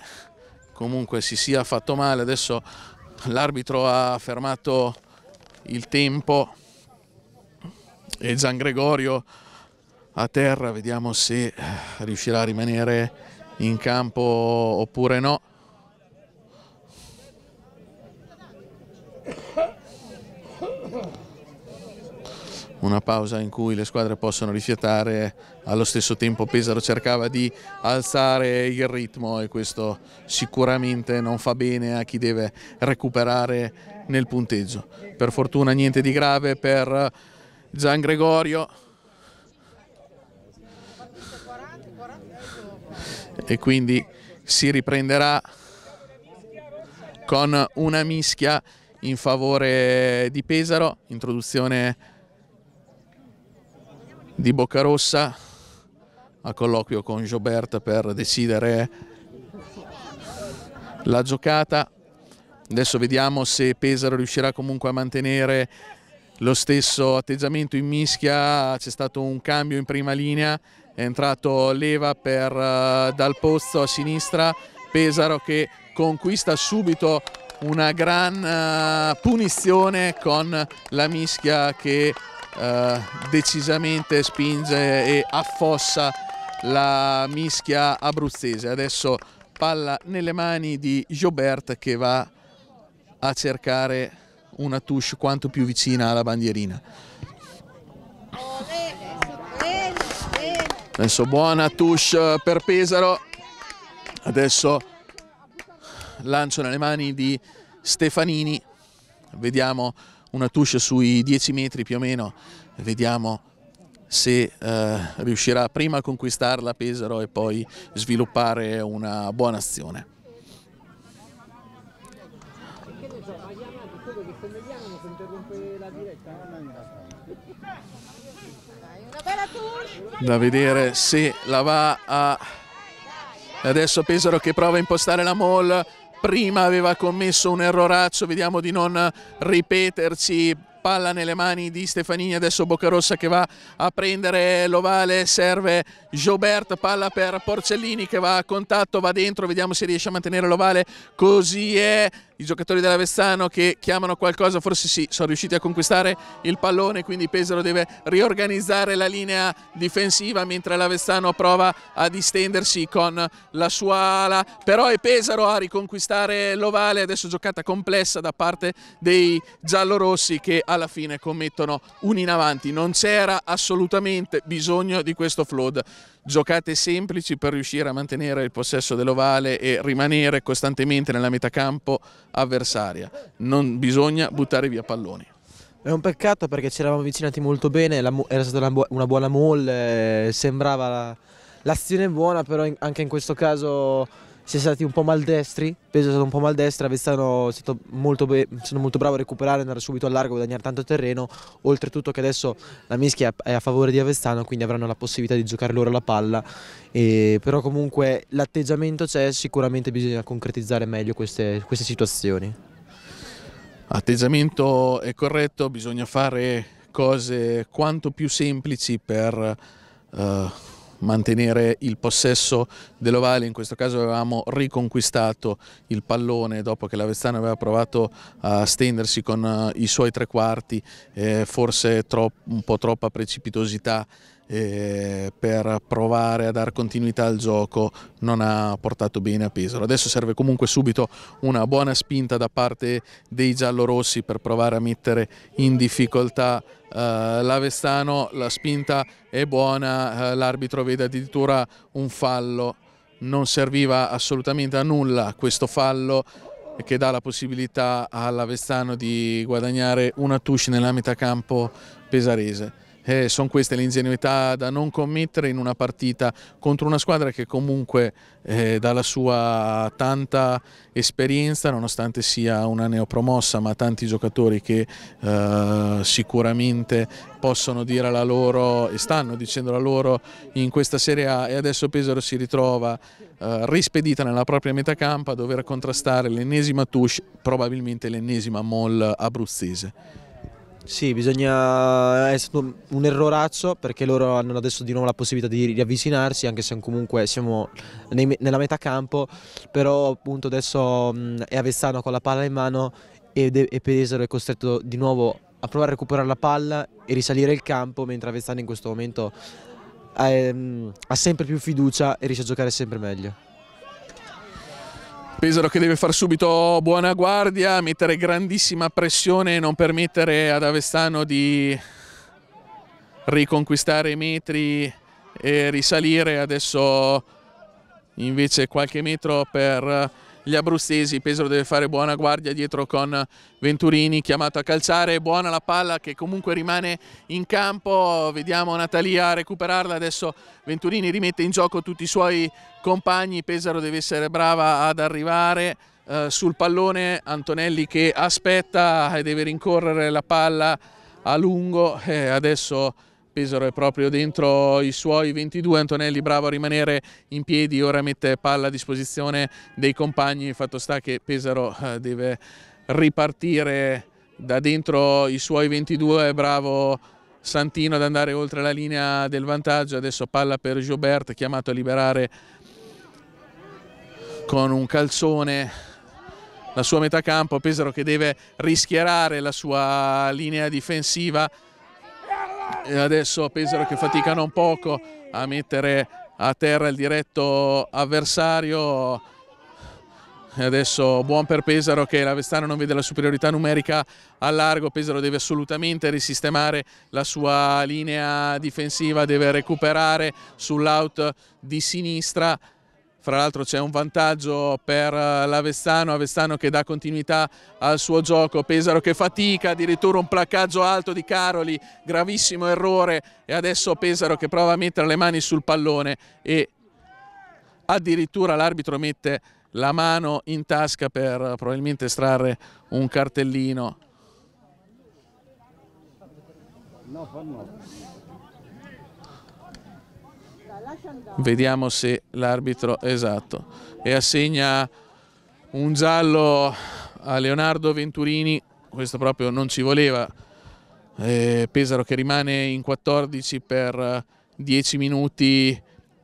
S1: comunque si sia fatto male, adesso l'arbitro ha fermato il tempo e Gian Gregorio a terra, vediamo se eh, riuscirà a rimanere in campo oppure no. una pausa in cui le squadre possono rifiatare, allo stesso tempo Pesaro cercava di alzare il ritmo e questo sicuramente non fa bene a chi deve recuperare nel punteggio. Per fortuna niente di grave per Gian Gregorio e quindi si riprenderà con una mischia in favore di Pesaro, introduzione di Boccarossa a colloquio con Gioberta per decidere la giocata. Adesso vediamo se Pesaro riuscirà comunque a mantenere lo stesso atteggiamento in mischia, c'è stato un cambio in prima linea, è entrato Leva per, eh, dal pozzo a sinistra, Pesaro che conquista subito una gran eh, punizione con la mischia che eh, decisamente spinge e affossa la mischia abruzzese. Adesso palla nelle mani di Jobert che va a cercare una touche quanto più vicina alla bandierina. Adesso buona touche per Pesaro. Adesso lancio nelle mani di Stefanini. Vediamo una touche sui 10 metri più o meno, vediamo se eh, riuscirà prima a conquistarla Pesaro e poi sviluppare una buona azione. Da vedere se la va a... Adesso Pesaro che prova a impostare la mall, prima aveva commesso un erroraccio, vediamo di non ripeterci, palla nelle mani di Stefanini, adesso Boccarossa che va a prendere l'ovale, serve Jobert, palla per Porcellini che va a contatto, va dentro, vediamo se riesce a mantenere l'ovale, così è, i giocatori dell'Avessano che chiamano qualcosa, forse sì, sono riusciti a conquistare il pallone, quindi Pesaro deve riorganizzare la linea difensiva mentre l'Avessano prova a distendersi con la sua ala, però è Pesaro a riconquistare l'ovale, adesso giocata complessa da parte dei giallorossi che alla fine commettono un in avanti, non c'era assolutamente bisogno di questo flood giocate semplici per riuscire a mantenere il possesso dell'ovale e rimanere costantemente nella metà campo avversaria. Non bisogna buttare via palloni.
S2: È un peccato perché ci eravamo avvicinati molto bene, era stata una buona mall, eh, sembrava l'azione buona, però anche in questo caso si è stati un po' maldestri, Peso è stato un po' maldestra, Vezzano è stato molto, be- stato molto bravo a recuperare, andare subito al largo, guadagnare tanto terreno, oltretutto che adesso la mischia è a favore di Avestano, quindi avranno la possibilità di giocare loro la palla, e, però comunque l'atteggiamento c'è, sicuramente bisogna concretizzare meglio queste, queste situazioni.
S1: Atteggiamento è corretto, bisogna fare cose quanto più semplici per... Uh mantenere il possesso dell'ovale, in questo caso avevamo riconquistato il pallone dopo che l'Avezzano aveva provato a stendersi con eh, i suoi tre quarti, eh, forse un po' troppa precipitosità eh, per provare a dar continuità al gioco non ha portato bene a Pesaro. Adesso serve comunque subito una buona spinta da parte dei giallorossi per provare a mettere in difficoltà eh, l'Avestano. La spinta è buona, eh, l'arbitro vede addirittura un fallo. Non serviva assolutamente a nulla questo fallo che dà la possibilità all'Avestano di guadagnare una touche nella metà campo pesarese eh, sono queste le ingenuità da non commettere in una partita contro una squadra che comunque eh, dalla sua tanta esperienza, nonostante sia una neopromossa, ma tanti giocatori che eh, sicuramente possono dire la loro e stanno dicendo la loro in questa Serie A e adesso Pesaro si ritrova eh, rispedita nella propria metà campo a dover contrastare l'ennesima touche, probabilmente l'ennesima
S2: moll abruzzese. Sì, bisogna... è stato un errorazzo perché loro hanno adesso di nuovo la possibilità di riavvicinarsi anche se comunque siamo nei, nella metà campo, però appunto adesso mh, è Avezzano con la palla in mano e, e Pesaro è costretto di nuovo a provare a recuperare la palla e risalire il campo mentre Avezzano in questo momento ha, ehm, ha sempre più fiducia e riesce a giocare sempre meglio. Pesaro che deve far subito buona guardia, mettere grandissima
S1: pressione e non permettere ad Avestano di riconquistare i metri e risalire. Adesso invece qualche metro per gli abruzzesi. Pesaro deve fare buona guardia dietro con Venturini chiamato a calciare. Buona la palla che comunque rimane in campo. Vediamo Natalia recuperarla. Adesso Venturini rimette in gioco tutti i suoi compagni. Pesaro deve essere brava ad arrivare. Eh, sul pallone Antonelli che aspetta e deve rincorrere la palla a lungo e eh, adesso Pesaro è proprio dentro i suoi 22, Antonelli bravo a rimanere in piedi, ora mette palla a disposizione dei compagni, fatto sta che Pesaro eh, deve ripartire da dentro i suoi 22, bravo Santino ad andare oltre la linea del vantaggio, adesso palla per Gilbert chiamato a liberare con un calzone la sua metà campo, Pesaro che deve rischiarare la sua linea difensiva e adesso Pesaro che fatica non poco a mettere a terra il diretto avversario. E adesso buon per Pesaro che la Vestana non vede la superiorità numerica a largo, Pesaro deve assolutamente risistemare la sua linea difensiva, deve recuperare sull'out di sinistra fra l'altro c'è un vantaggio per eh, l'Avestano, Avestano che dà continuità al suo gioco, Pesaro che fatica, addirittura un placcaggio alto di Caroli, gravissimo errore e adesso Pesaro che prova a mettere le mani sul pallone e addirittura l'arbitro mette la mano in tasca per probabilmente estrarre un cartellino. No, no. Vediamo se l'arbitro esatto e assegna un giallo a Leonardo Venturini, questo proprio non ci voleva. Eh, Pesaro che rimane in 14 per 10 eh, minuti,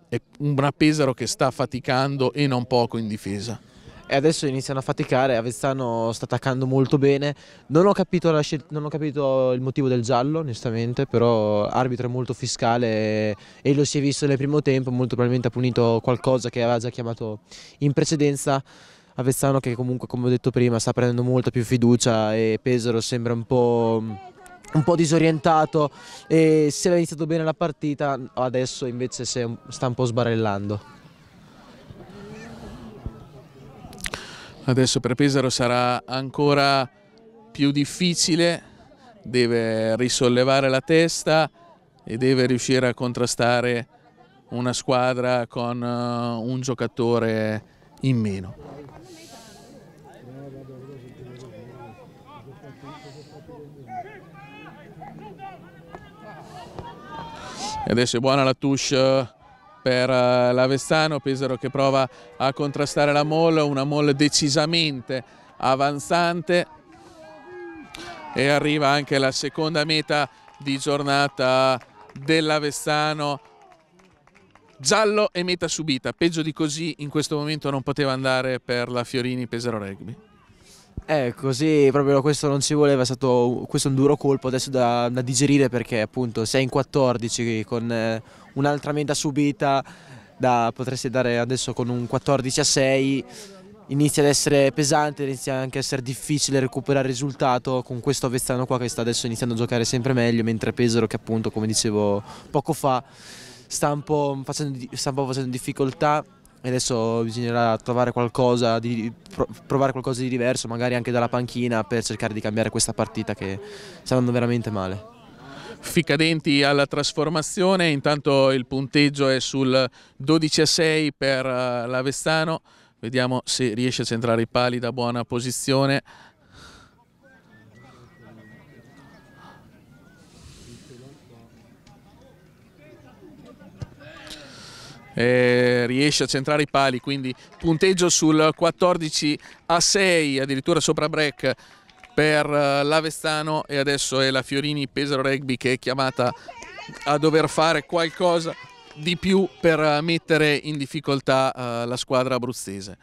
S1: è una Pesaro che sta faticando e
S2: non poco in difesa e adesso iniziano a faticare, Avezzano sta attaccando molto bene, non ho capito, la scel- non ho capito il motivo del giallo onestamente, però l'arbitro è molto fiscale e lo si è visto nel primo tempo, molto probabilmente ha punito qualcosa che aveva già chiamato in precedenza. Avezzano che comunque come ho detto prima sta prendendo molta più fiducia e Pesaro sembra un po' un po' disorientato e se aveva iniziato bene la partita adesso invece sta un po' sbarellando. Adesso per Pesaro sarà ancora
S1: più difficile, deve risollevare la testa e deve riuscire a contrastare una squadra con eh, un giocatore in meno. E adesso è buona la touche eh, per eh, l'Avestano, Pesaro che prova a contrastare la Moll, una Moll decisamente avanzante e arriva anche la seconda meta di giornata dell'Avestano giallo e meta subita peggio di così in questo momento non poteva andare per la Fiorini Pesaro Rugby
S2: eh, così proprio questo non ci voleva, è stato questo è un duro colpo adesso da, da digerire perché appunto sei in 14 con eh, un'altra meta subita, da, potresti dare adesso con un 14 a 6, inizia ad essere pesante, inizia anche a essere difficile recuperare il risultato con questo Avezzano qua che sta adesso iniziando a giocare sempre meglio, mentre Pesaro che appunto come dicevo poco fa sta un po' facendo, sta un po facendo difficoltà e adesso bisognerà trovare qualcosa di, provare qualcosa di diverso, magari anche dalla panchina, per cercare di cambiare questa partita che sta andando veramente male. Ficcadenti alla trasformazione,
S1: intanto il punteggio è sul 12 a 6 per eh, l'Avestano, vediamo se riesce a centrare i pali da buona posizione. eh, riesce a centrare i pali, quindi punteggio sul 14 a 6, addirittura sopra break per eh, l'Avestano e adesso è la Fiorini Pesaro Rugby che è chiamata a dover fare qualcosa di più per eh, mettere in difficoltà uh, la squadra abruzzese.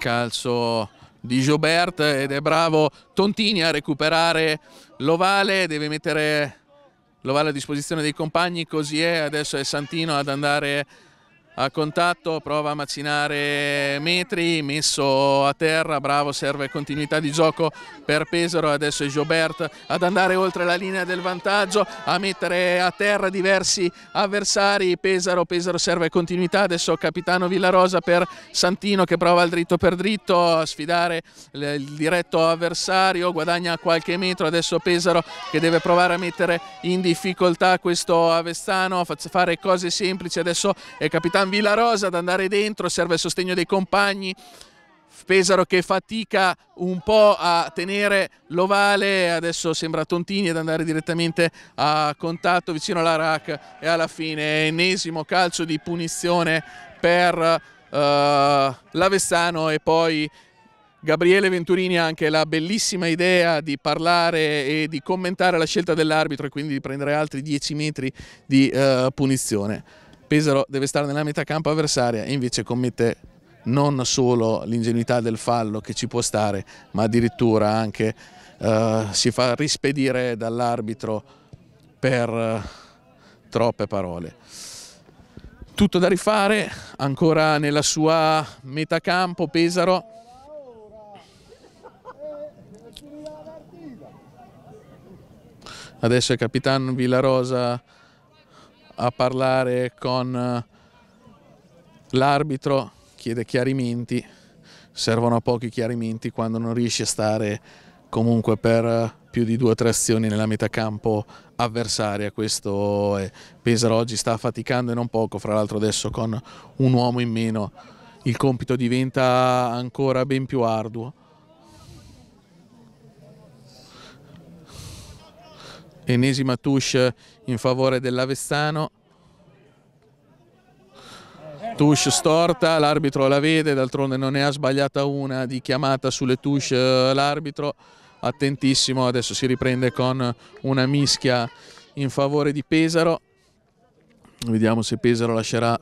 S1: calcio di Jobert ed è bravo Tontini a recuperare l'ovale, deve mettere l'ovale a disposizione dei compagni, così è, adesso è Santino ad andare a contatto, prova a macinare metri, messo a terra, bravo, serve continuità di gioco per Pesaro, adesso è Gobert ad andare oltre la linea del vantaggio, a mettere a terra diversi avversari, Pesaro, Pesaro serve continuità, adesso capitano Villarosa per Santino che prova il dritto per dritto a sfidare il diretto avversario, guadagna qualche metro, adesso Pesaro che deve provare a mettere in difficoltà questo Avestano, fare cose semplici, adesso è capitano Villa Rosa ad andare dentro, serve il sostegno dei compagni. Pesaro che fatica un po' a tenere l'ovale, adesso sembra Tontini ad andare direttamente a contatto vicino alla RAC e alla fine ennesimo calcio di punizione per uh, l'Avessano e poi Gabriele Venturini ha anche la bellissima idea di parlare e di commentare la scelta dell'arbitro e quindi di prendere altri 10 metri di uh, punizione. Pesaro deve stare nella metà campo avversaria e invece commette non solo l'ingenuità del fallo che ci può stare, ma addirittura anche eh, si fa rispedire dall'arbitro per eh, troppe parole. Tutto da rifare, ancora nella sua metà campo Pesaro. Adesso è capitano Villarosa a parlare con eh, l'arbitro, chiede chiarimenti, servono pochi chiarimenti quando non riesci a stare comunque per eh, più di due o tre azioni nella metà campo avversaria, questo è. Pesaro oggi sta faticando e non poco, fra l'altro adesso con un uomo in meno il compito diventa ancora ben più arduo Enesima touche in favore dell'Avestano Touche storta, l'arbitro la vede, d'altronde non ne ha sbagliata una di chiamata sulle touche eh, l'arbitro. Attentissimo, adesso si riprende con una mischia in favore di Pesaro. Vediamo se Pesaro lascerà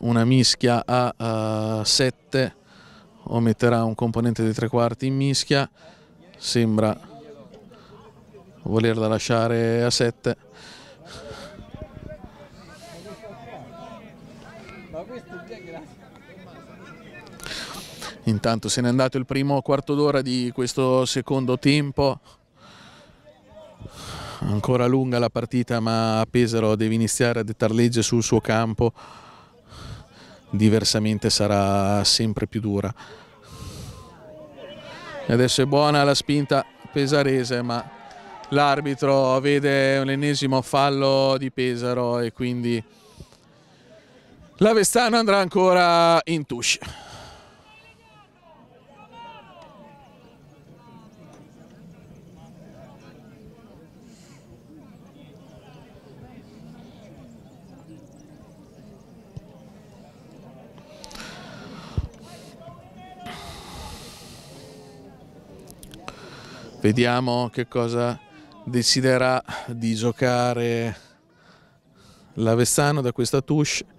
S1: una mischia a 7 eh, o metterà un componente dei tre quarti in mischia. Sembra volerla lasciare a 7. Intanto se n'è andato il primo quarto d'ora di questo secondo tempo. Ancora lunga la partita ma Pesaro deve iniziare a dettar legge sul suo campo, diversamente sarà sempre più dura. E adesso è buona la spinta pesarese ma l'arbitro vede l'ennesimo fallo di Pesaro e quindi la Vestano andrà ancora in touche. Vediamo che cosa deciderà di giocare l'Avessano da questa touche.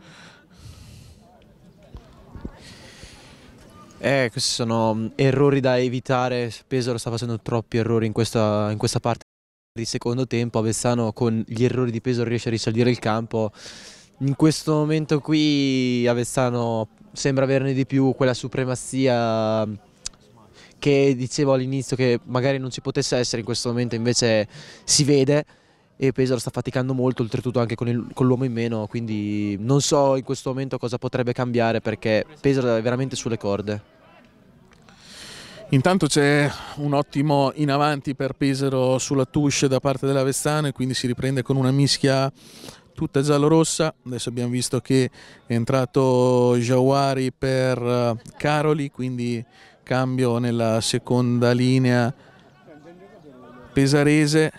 S2: Eh, questi sono mm, errori da evitare, Pesaro sta facendo troppi errori in questa, in questa parte di secondo tempo, Avessano con gli errori di Pesaro riesce a risalire il campo, in questo momento qui Avessano sembra averne di più quella supremazia che dicevo all'inizio che magari non ci potesse essere in questo momento invece si vede e Pesaro sta faticando molto oltretutto anche con, l'uomo in meno quindi non so in questo momento cosa potrebbe cambiare perché Pesaro è veramente sulle corde.
S1: Intanto c'è un ottimo in avanti per Pesaro sulla touche da parte della Vestano e quindi si riprende con una mischia tutta giallo-rossa. Adesso abbiamo visto che è entrato Jawari per eh, Caroli, quindi cambio nella seconda linea pesarese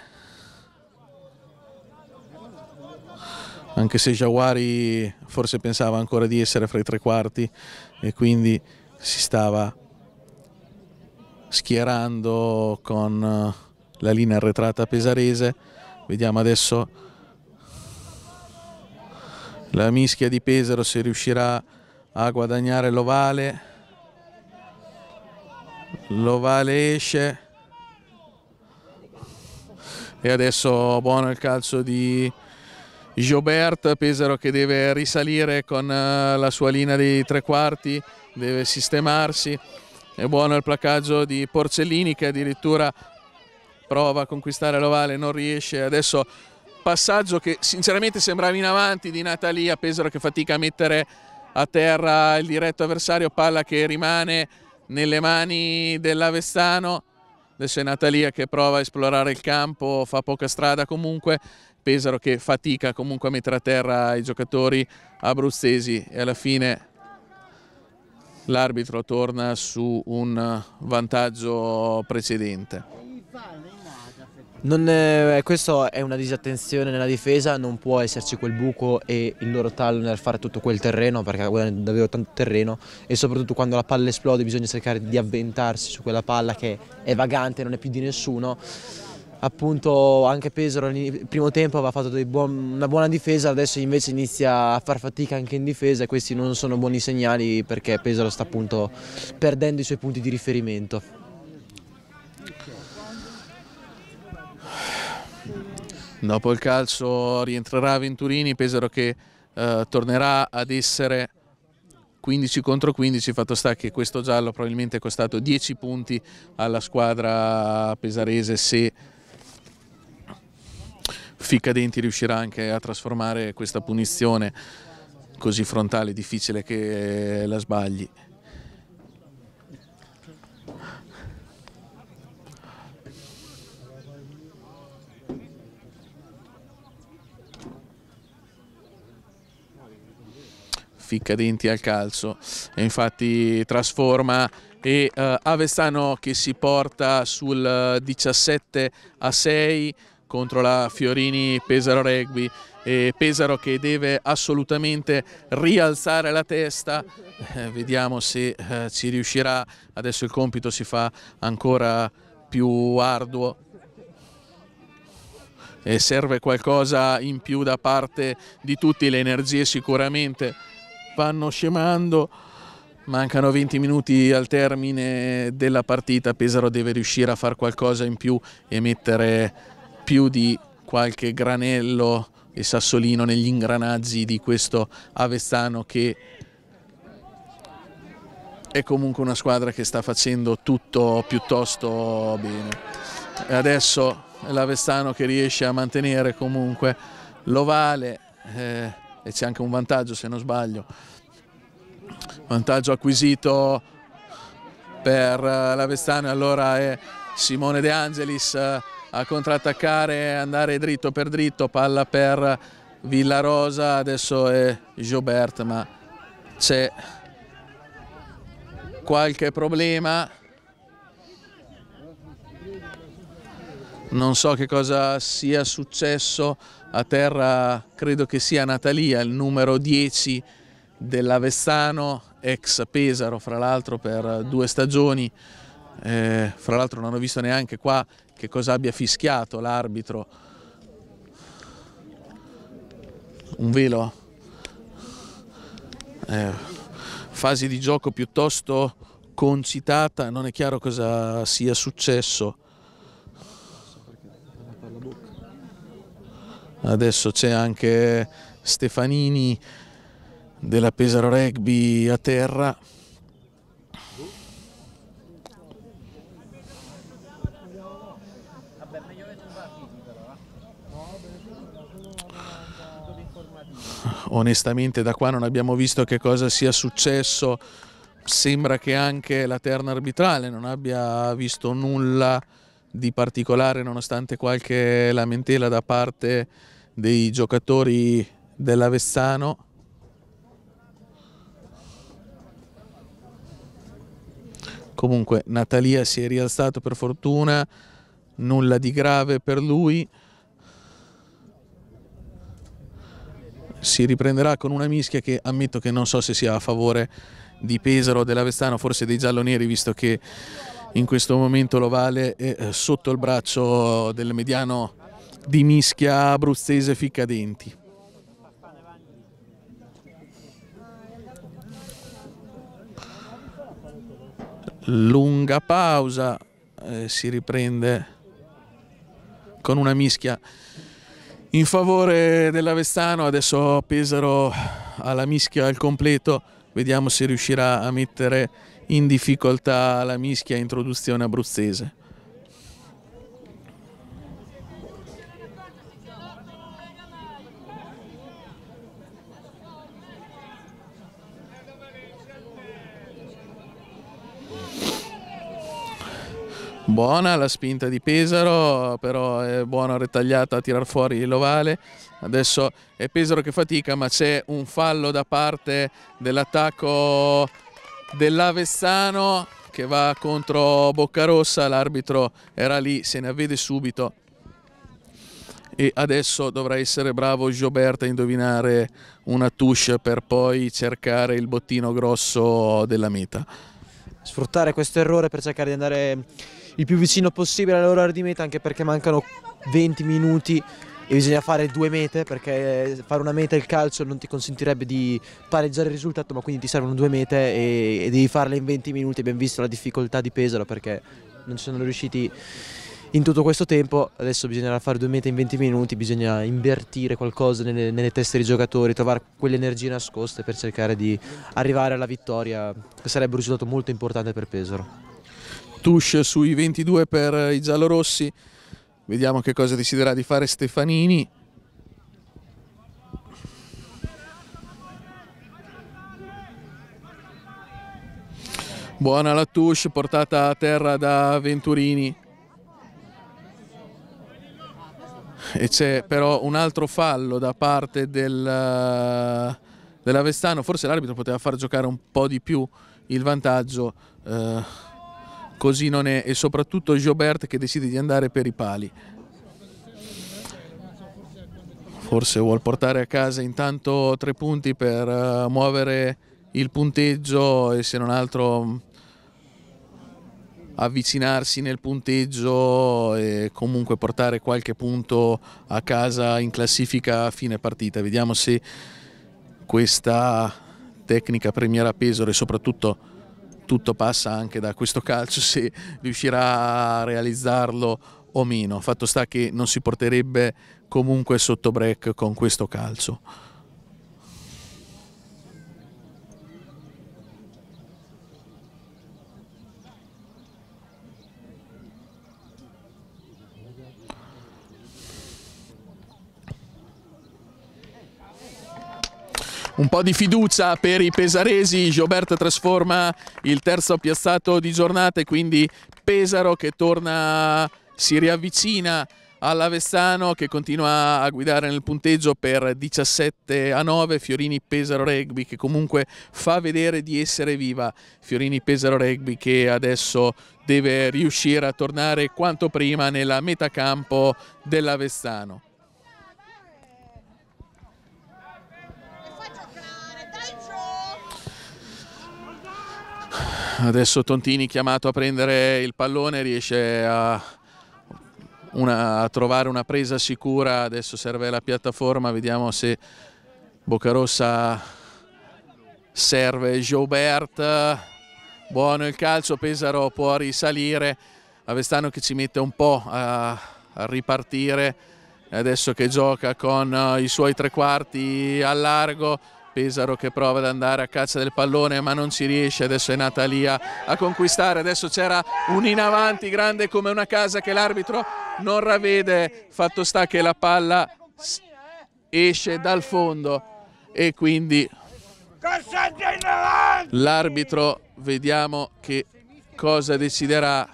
S1: anche se Giaguari forse pensava ancora di essere fra i tre quarti e quindi si stava schierando con eh, la linea arretrata pesarese vediamo adesso la mischia di Pesaro se riuscirà a guadagnare l'ovale l'ovale esce e adesso buono il calcio di Gilbert, Pesaro che deve risalire con eh, la sua linea dei tre quarti, deve sistemarsi, è buono il placaggio di Porcellini che addirittura prova a conquistare l'ovale, non riesce, adesso passaggio che sinceramente sembrava in avanti di Natalia, Pesaro che fatica a mettere a terra il diretto avversario, palla che rimane nelle mani dell'Avestano. Adesso è Natalia che prova a esplorare il campo, fa poca strada comunque. Pesaro che fatica comunque a mettere a terra i giocatori abruzzesi e alla fine l'arbitro torna su un vantaggio precedente.
S2: È, eh, questo è una disattenzione nella difesa, non può esserci quel buco e il loro tallo nel fare tutto quel terreno perché guadagnano davvero tanto terreno e soprattutto quando la palla esplode bisogna cercare di avventarsi su quella palla che è vagante, non è più di nessuno. Appunto anche Pesaro nel primo tempo aveva fatto buon, una buona difesa, adesso invece inizia a far fatica anche in difesa e questi non sono buoni segnali perché Pesaro sta appunto perdendo i suoi punti di riferimento.
S1: Dopo il calcio rientrerà Venturini, Pesaro che eh, tornerà ad essere 15 contro 15, fatto sta che questo giallo probabilmente è costato 10 punti alla squadra pesarese se Ficcadenti riuscirà anche a trasformare questa punizione così frontale, difficile che la sbagli. ficca al calcio e infatti trasforma e uh, Avestano che si porta sul 17 eh, a 6 contro la Fiorini Pesaro Rugby e Pesaro che deve assolutamente rialzare la testa, eh, vediamo se eh, ci riuscirà, adesso il compito si fa ancora più arduo e serve qualcosa in più da parte di tutti, le energie sicuramente vanno scemando. Mancano 20 minuti al termine della partita, Pesaro deve riuscire a fare qualcosa in più e mettere più di qualche granello e sassolino negli ingranaggi di questo Avestano che è comunque una squadra che sta facendo tutto piuttosto bene. E adesso l'Avestano che riesce a mantenere comunque l'ovale, eh, e c'è anche un vantaggio se non sbaglio, vantaggio acquisito per eh, l'Avestano e allora è Simone De Angelis eh, a contrattaccare, andare dritto per dritto, palla per Villarosa, adesso è Gilbert ma c'è qualche problema. Non so che cosa sia successo a terra credo che sia Natalia, il numero 10 dell'Avessano, ex Pesaro fra l'altro per due stagioni, eh, fra l'altro non ho visto neanche qua che cosa abbia fischiato l'arbitro, un velo, eh, fase di gioco piuttosto concitata, non è chiaro cosa sia successo adesso c'è anche Stefanini della Pesaro Rugby a terra. Onestamente da qua non abbiamo visto che cosa sia successo, sembra che anche la terna arbitrale non abbia visto nulla di particolare nonostante qualche lamentela da parte dei giocatori dell'Avessano. Comunque Natalia si è rialzato per fortuna, nulla di grave per lui. Si riprenderà con una mischia che ammetto che non so se sia a favore di Pesaro o dell'Avestano, forse dei Gialloneri visto che in questo momento l'ovale è eh, sotto il braccio del mediano di mischia abruzzese Ficcadenti. Lunga pausa, eh, si riprende con una mischia in favore dell'Avestano, adesso Pesaro alla mischia al completo, vediamo se riuscirà a mettere in difficoltà la mischia introduzione abruzzese. Buona la spinta di Pesaro, però è buona retagliata a tirar fuori l'ovale. Adesso è Pesaro che fatica, ma c'è un fallo da parte dell'attacco dell'Avessano che va contro Boccarossa, l'arbitro era lì, se ne avvede subito e adesso dovrà essere bravo Gioberta a indovinare una touche per poi cercare il bottino grosso della meta.
S2: Sfruttare questo errore per cercare di andare il più vicino possibile all'ora di meta anche perché mancano 20 minuti e bisogna fare due mete perché eh, fare una meta il calcio non ti consentirebbe di pareggiare il risultato ma quindi ti servono due mete e, e devi farle in 20 minuti abbiamo visto la difficoltà di Pesaro perché non ci sono riusciti in tutto questo tempo adesso bisognerà fare due mete in 20 minuti, bisogna invertire qualcosa nelle, nelle teste dei giocatori, trovare quelle energie nascoste per cercare di arrivare alla vittoria, che sarebbe un risultato molto importante per Pesaro.
S1: Touche sui 22 per eh, i giallorossi. Vediamo che cosa deciderà di fare Stefanini. Buona la touche portata a terra da Venturini. E c'è però un altro fallo da parte del, dell'Avestano. Forse l'arbitro poteva far giocare un po' di più il vantaggio. Eh, così non è, e soprattutto Gilbert che decide di andare per i pali. Forse vuol portare a casa intanto tre punti per uh, muovere il punteggio e se non altro mm, avvicinarsi nel punteggio e comunque portare qualche punto a casa in classifica a fine partita. Vediamo se questa tecnica premiera Pesaro e soprattutto tutto passa anche da questo calcio se riuscirà a realizzarlo o meno. Fatto sta che non si porterebbe comunque sotto break con questo calcio. un po' di fiducia per i pesaresi, Gioberta trasforma il terzo piazzato di giornata e quindi Pesaro che torna, si riavvicina all'Avestano che continua a guidare nel punteggio per 17 a 9, Fiorini Pesaro Rugby che comunque fa vedere di essere viva, Fiorini Pesaro Rugby che adesso deve riuscire a tornare quanto prima nella metacampo dell'Avestano. Adesso Tontini chiamato a prendere il pallone riesce a, una, a, trovare una presa sicura, adesso serve la piattaforma, vediamo se Boccarossa serve Joubert, buono il calcio, Pesaro può risalire, Avestano che ci mette un po' a, a ripartire, adesso che gioca con eh, i suoi tre quarti a largo Pesaro che prova ad andare a caccia del pallone ma non ci riesce, adesso è nata Lia a conquistare, adesso c'era un in avanti grande come una casa che l'arbitro non ravvede, fatto sta che la palla esce dal fondo e quindi l'arbitro vediamo che cosa deciderà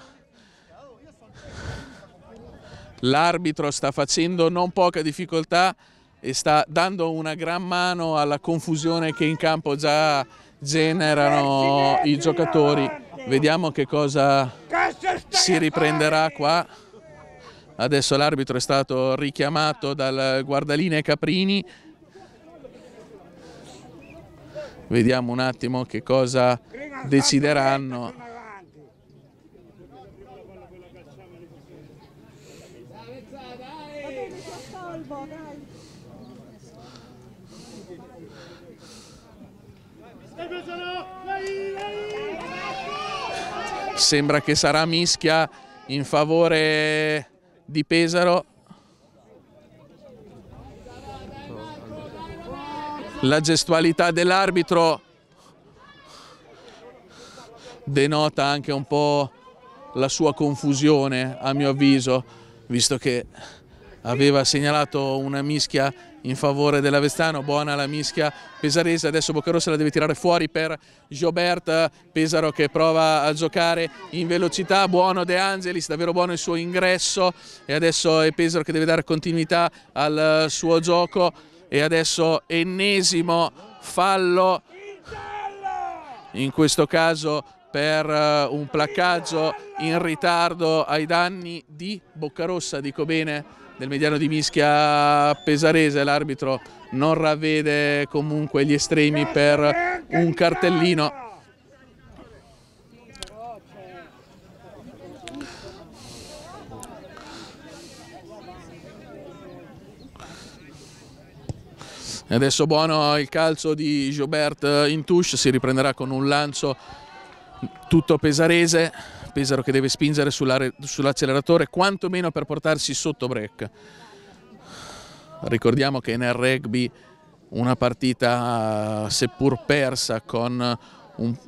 S1: l'arbitro sta facendo non poca difficoltà e sta dando una gran mano alla confusione che in campo già generano i giocatori. Vediamo che cosa si riprenderà qua. Adesso l'arbitro è stato richiamato dal guardaline Caprini. Vediamo un attimo che cosa decideranno. Sembra che sarà mischia in favore di Pesaro. La gestualità dell'arbitro denota anche un po' la sua confusione, a mio avviso, visto che aveva segnalato una mischia in favore dell'Avestano, buona la mischia pesarese, adesso Boccarossa la deve tirare fuori per Giobert, Pesaro che prova a giocare in velocità, buono De Angelis, davvero buono il suo ingresso e adesso è Pesaro che deve dare continuità al suo gioco e adesso ennesimo fallo, in questo caso per eh, un placcaggio in ritardo ai danni di Boccarossa, dico bene, del mediano di mischia pesarese, l'arbitro non ravvede comunque gli estremi per un cartellino. E adesso buono il calcio di Gilbert in touche, si riprenderà con un lancio tutto pesarese. Pesaro che deve spingere sull'acceleratore quantomeno per portarsi sotto break. Ricordiamo che nel rugby una partita seppur persa con un,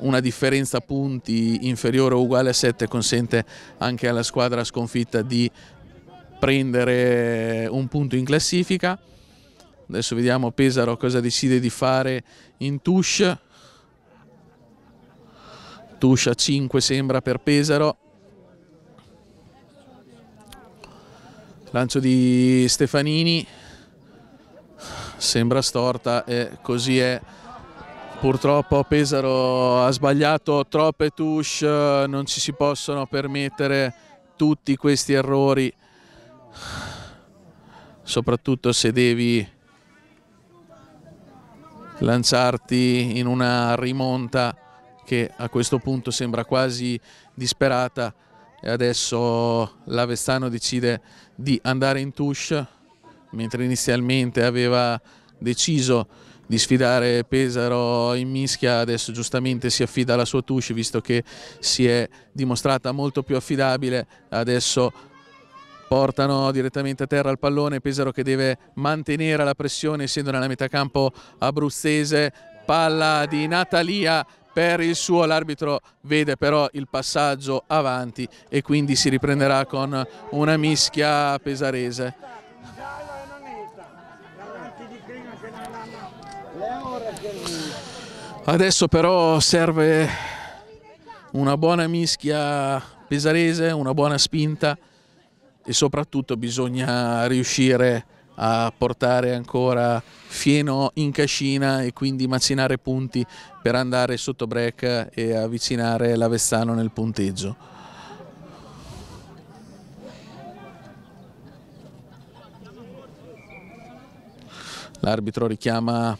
S1: una differenza punti inferiore o uguale a 7 consente anche alla squadra sconfitta di prendere un punto in classifica. Adesso vediamo Pesaro cosa decide di fare in touche Tuscia 5 sembra per Pesaro. Lancio di Stefanini, sembra storta e così è. Purtroppo Pesaro ha sbagliato troppe touche, non ci si possono permettere tutti questi errori, soprattutto se devi lanciarti in una rimonta che a questo punto sembra quasi disperata e adesso l'Avestano decide di andare in touche mentre inizialmente aveva deciso di sfidare Pesaro in mischia, adesso giustamente si affida alla sua touche visto che si è dimostrata molto più affidabile, adesso portano direttamente a terra il pallone, Pesaro che deve mantenere la pressione essendo nella metà campo abruzzese, palla di Natalia per il suo l'arbitro vede però il passaggio avanti e quindi si riprenderà con una mischia pesarese. Adesso però serve una buona mischia pesarese, una buona spinta e soprattutto bisogna riuscire a a portare ancora fieno in cascina e quindi macinare punti per andare sotto break e avvicinare l'Avessano nel punteggio. L'arbitro richiama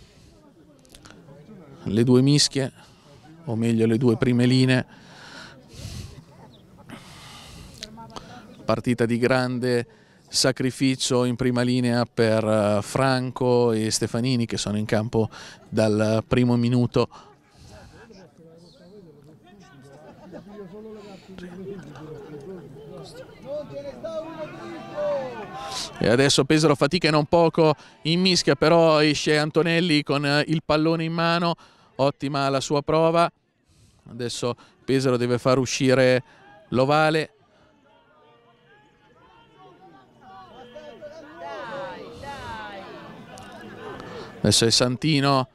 S1: le due mischie, o meglio le due prime linee. Partita di grande sacrificio in prima linea per eh, Franco e Stefanini che sono in campo dal primo minuto. E adesso Pesaro fatica non poco in mischia, però esce Antonelli con eh, il pallone in mano, ottima la sua prova. Adesso Pesaro deve far uscire l'ovale, Adesso è Santino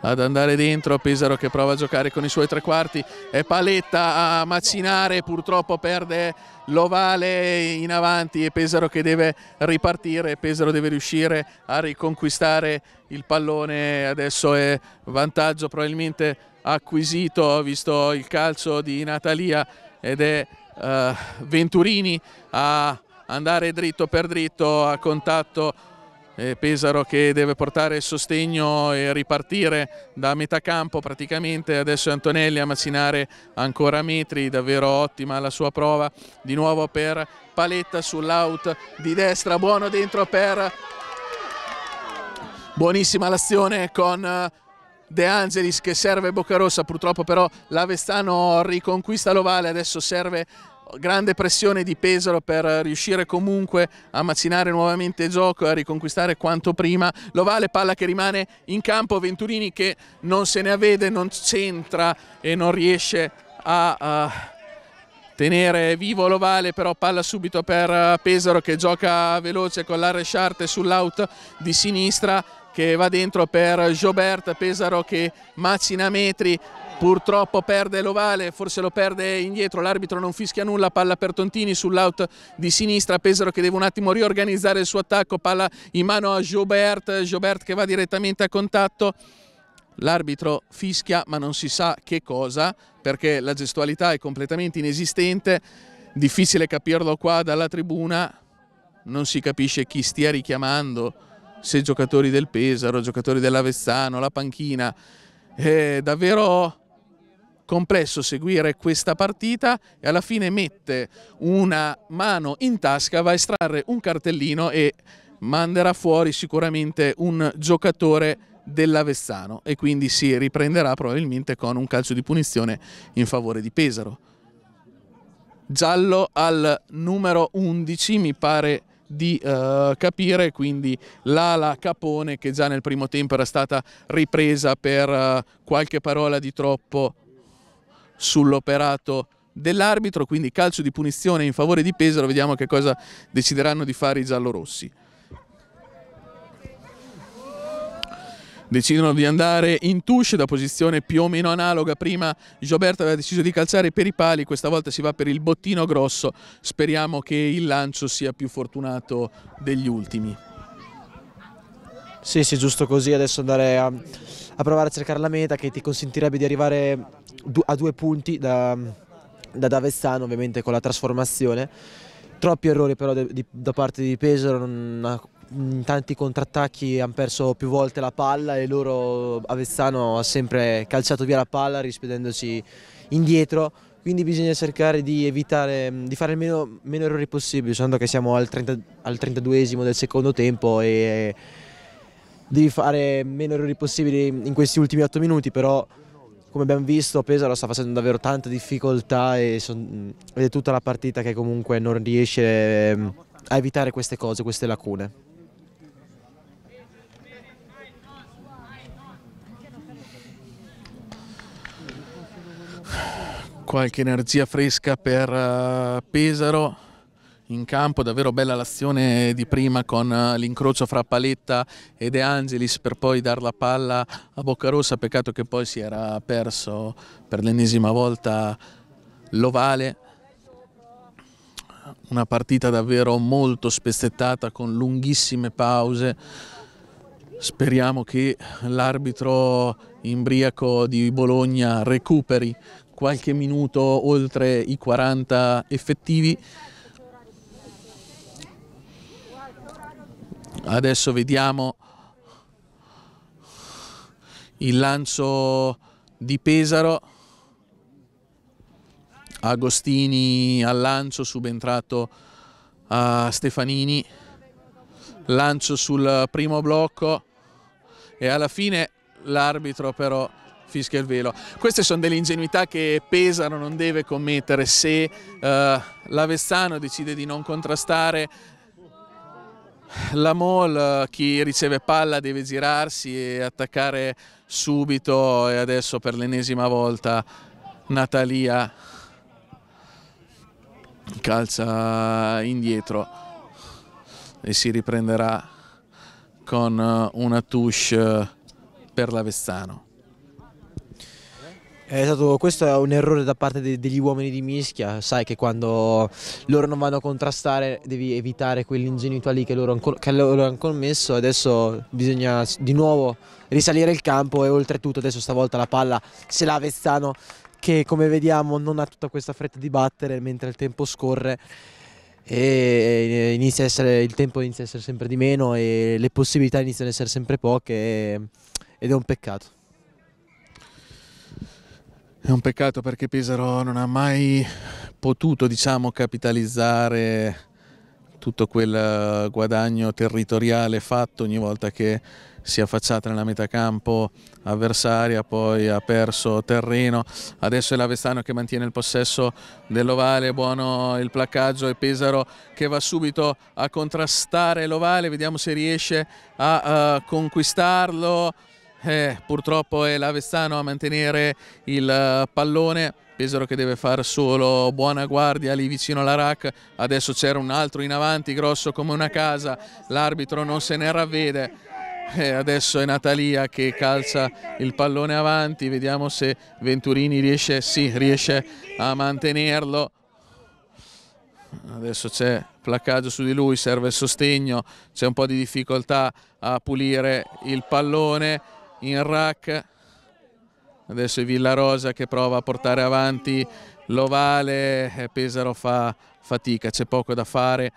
S1: ad andare dentro, Pesaro che prova a giocare con i suoi tre quarti, è Paletta a macinare, purtroppo perde l'ovale in avanti e Pesaro che deve ripartire, Pesaro deve riuscire a riconquistare il pallone, adesso è vantaggio probabilmente acquisito visto il calcio di Natalia ed è uh, Venturini a andare dritto per dritto a contatto eh, Pesaro che deve portare il sostegno e ripartire da metà campo praticamente, adesso Antonelli a macinare ancora metri, davvero ottima la sua prova, di nuovo per Paletta sull'out di destra, buono dentro per buonissima l'azione con eh, De Angelis che serve Boccarossa, purtroppo però l'Avestano riconquista l'ovale, adesso serve grande pressione di Pesaro per riuscire comunque a macinare nuovamente il gioco e a riconquistare quanto prima l'ovale palla che rimane in campo Venturini che non se ne avvede non c'entra e non riesce a, a tenere vivo l'ovale però palla subito per Pesaro che gioca veloce con l'arresciarte sull'out di sinistra che va dentro per Jobert, Pesaro che macina metri, purtroppo perde l'ovale, forse lo perde indietro, l'arbitro non fischia nulla, palla per Tontini sull'out di sinistra, Pesaro che deve un attimo riorganizzare il suo attacco, palla in mano a Jobert, Jobert che va direttamente a contatto. L'arbitro fischia ma non si sa che cosa perché la gestualità è completamente inesistente, difficile capirlo qua dalla tribuna, non si capisce chi stia richiamando, se giocatori del Pesaro, giocatori dell'Avezzano, la panchina, è davvero complesso seguire questa partita e alla fine mette una mano in tasca, va a estrarre un cartellino e manderà fuori sicuramente un giocatore dell'Avezzano e quindi si riprenderà probabilmente con un calcio di punizione in favore di Pesaro. Giallo al numero 11 mi pare di uh, capire, quindi l'ala Capone che già nel primo tempo era stata ripresa per uh, qualche parola di troppo sull'operato dell'arbitro, quindi calcio di punizione in favore di Pesaro, vediamo che cosa decideranno di fare i giallorossi. decidono di andare in touche da posizione più o meno analoga. Prima Gioberto aveva deciso di calciare per i pali, questa volta si va per il bottino grosso. Speriamo che il lancio sia più fortunato degli ultimi.
S2: Sì, sì, giusto così. Adesso andare a, a provare a cercare la meta che ti consentirebbe di arrivare a due punti da, da D'Avessano ovviamente con la trasformazione. Troppi errori però di, di, da parte di Pesaro, una, in tanti contrattacchi hanno perso più volte la palla e loro Avezzano ha sempre calciato via la palla rispedendosi indietro quindi bisogna cercare di evitare di fare il meno, meno errori possibile sando che siamo al, 30, al 32esimo del secondo tempo e devi fare meno errori possibili in questi ultimi 8 minuti però come abbiamo visto Pesaro sta facendo davvero tante difficoltà ed mm, è tutta la partita che comunque non riesce mm, a evitare queste cose, queste lacune.
S1: Qualche energia fresca per eh, Pesaro in campo, davvero bella l'azione di prima con eh, l'incrocio fra Paletta e De Angelis per poi dar la palla a Boccarossa, peccato che poi si era perso per l'ennesima volta l'ovale. Una partita davvero molto spezzettata con lunghissime pause. Speriamo che l'arbitro imbriaco di Bologna recuperi qualche minuto oltre i 40 effettivi adesso vediamo il lancio di Pesaro Agostini al lancio subentrato a Stefanini lancio sul primo blocco e alla fine l'arbitro però fischia il velo. Queste sono delle ingenuità che Pesaro non deve commettere se eh, l'Avezzano decide di non contrastare la Mall, eh, chi riceve palla deve girarsi e attaccare subito e adesso per l'ennesima volta Natalia calza indietro e si riprenderà con eh, una touche per l'Avestano.
S2: È stato, questo è un errore da parte de, degli uomini di mischia, sai che quando loro non vanno a contrastare devi evitare quell'ingenuità lì che loro, ancora, che loro hanno commesso, adesso bisogna di nuovo risalire il campo e oltretutto adesso stavolta la palla se la Vezzano che come vediamo non ha tutta questa fretta di battere mentre il tempo scorre e inizia a essere, il tempo inizia a essere sempre di meno e le possibilità iniziano a essere sempre poche ed è un peccato. È un peccato perché Pesaro non ha mai
S1: potuto diciamo, capitalizzare tutto quel eh, guadagno territoriale fatto ogni volta che si è affacciata nella metà campo avversaria, poi ha perso terreno. Adesso è l'Avestano che mantiene il possesso dell'Ovale, buono il placcaggio e Pesaro che va subito a contrastare l'Ovale, vediamo se riesce a uh, conquistarlo eh, purtroppo è l'Avessano a mantenere il eh, pallone. Pesaro che deve fare solo buona guardia lì vicino alla RAC, adesso c'era un altro in avanti grosso come una casa, l'arbitro non se ne ravvede, e eh, adesso è Natalia che calza il pallone avanti, vediamo se Venturini riesce, sì, riesce a mantenerlo. Adesso c'è placcaggio su di lui, serve il sostegno, c'è un po' di difficoltà a pulire il pallone in rack. Adesso è Villarosa che prova a portare avanti l'ovale, eh, Pesaro fa fatica, c'è poco da fare.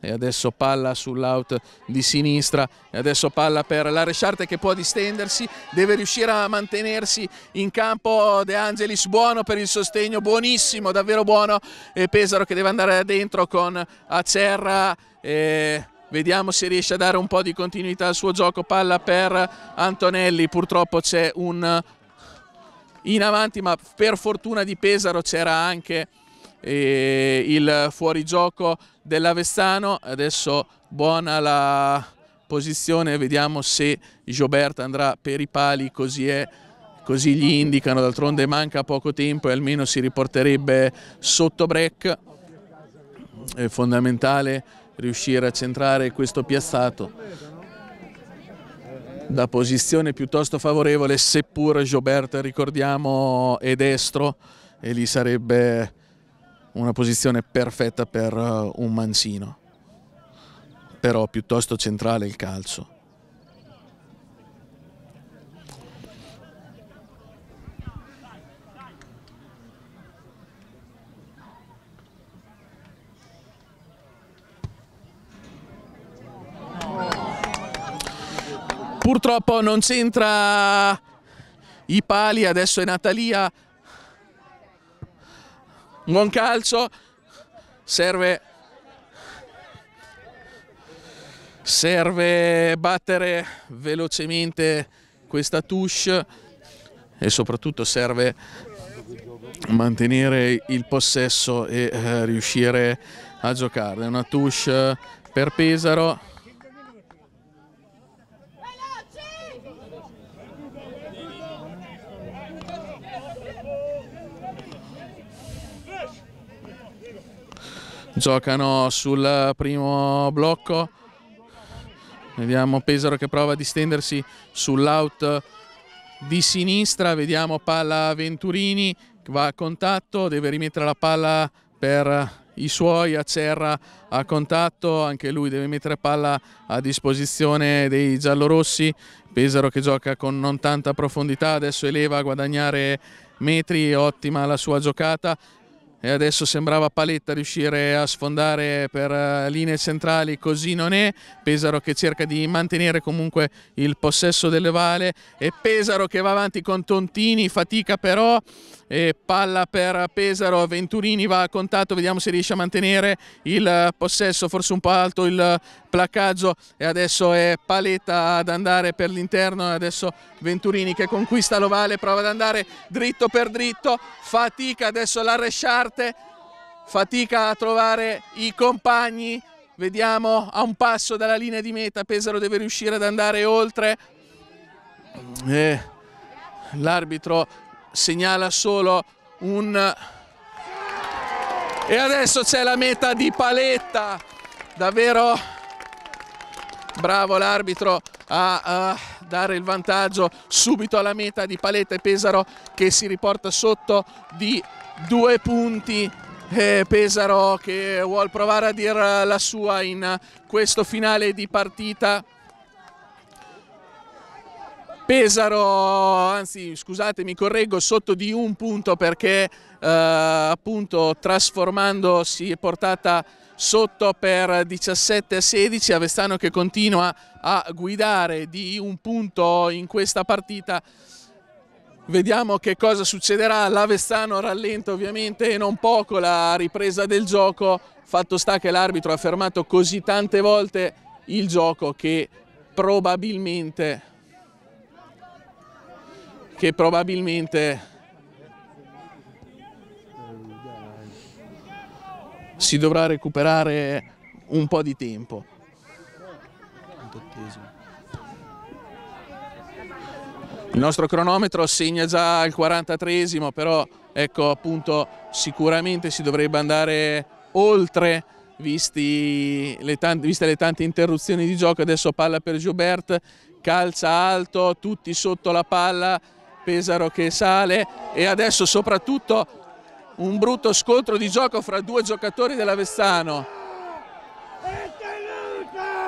S1: E adesso palla sull'out di sinistra e adesso palla per la l'Aresciarte che può distendersi, deve riuscire a mantenersi in campo De Angelis buono per il sostegno, buonissimo, davvero buono e Pesaro che deve andare dentro con Acerra e Vediamo se riesce a dare un po' di continuità al suo gioco. Palla per Antonelli. Purtroppo c'è un in avanti, ma per fortuna di Pesaro c'era anche eh, il fuorigioco dell'Avestano. Adesso buona la posizione. Vediamo se Gioberta andrà per i pali. Così è così gli indicano, d'altronde manca poco tempo e almeno si riporterebbe sotto break. È fondamentale riuscire a centrare questo piazzato da posizione piuttosto favorevole, seppur Gobert, ricordiamo, è destro e lì sarebbe una posizione perfetta per eh, un mancino, però piuttosto centrale il calcio. Purtroppo non c'entra i pali, adesso è Natalia. Buon calcio, serve, serve battere velocemente questa touche e soprattutto serve mantenere il possesso e eh, riuscire a giocare. È una touche per Pesaro. giocano sul primo blocco vediamo Pesaro che prova a distendersi sull'out di sinistra vediamo palla Venturini che va a contatto deve rimettere la palla per i suoi a Cerra a contatto, anche lui deve mettere palla a disposizione dei giallorossi, Pesaro che gioca con non tanta profondità, adesso eleva a guadagnare metri, ottima la sua giocata, e adesso sembrava paletta riuscire a sfondare per eh, linee centrali, così non è, Pesaro che cerca di mantenere comunque il possesso delle vale e Pesaro che va avanti con Tontini, fatica però e palla per Pesaro, Venturini va a contatto, vediamo se riesce a mantenere il possesso, forse un po' alto il placcaggio e adesso è Paletta ad andare per l'interno, adesso Venturini che conquista l'ovale, prova ad andare dritto per dritto, fatica adesso la Resciarte, fatica a trovare i compagni, vediamo a un passo dalla linea di meta, Pesaro deve riuscire ad andare oltre. Eh, L'arbitro segnala solo un... E adesso c'è la meta di Paletta, davvero bravo l'arbitro a, a, dare il vantaggio subito alla meta di Paletta e Pesaro che si riporta sotto di due punti. Eh, Pesaro che vuole provare a dire la sua in questo finale di partita. Pesaro, anzi scusatemi correggo, sotto di un punto perché eh, appunto si è portata sotto per 17 a 16, Avestano che continua a guidare di un punto in questa partita. Vediamo che cosa succederà, l'Avestano rallenta ovviamente non poco la ripresa del gioco, fatto sta che l'arbitro ha fermato così tante volte il gioco che probabilmente che probabilmente si dovrà recuperare un po' di tempo. Il nostro cronometro segna già il 43esimo, però ecco appunto sicuramente si dovrebbe andare oltre le tante, viste le tante interruzioni di gioco. Adesso palla per Gilbert, calcia alto, tutti sotto la palla, Pesaro che sale e adesso soprattutto un brutto scontro di gioco fra due giocatori dell'Avestano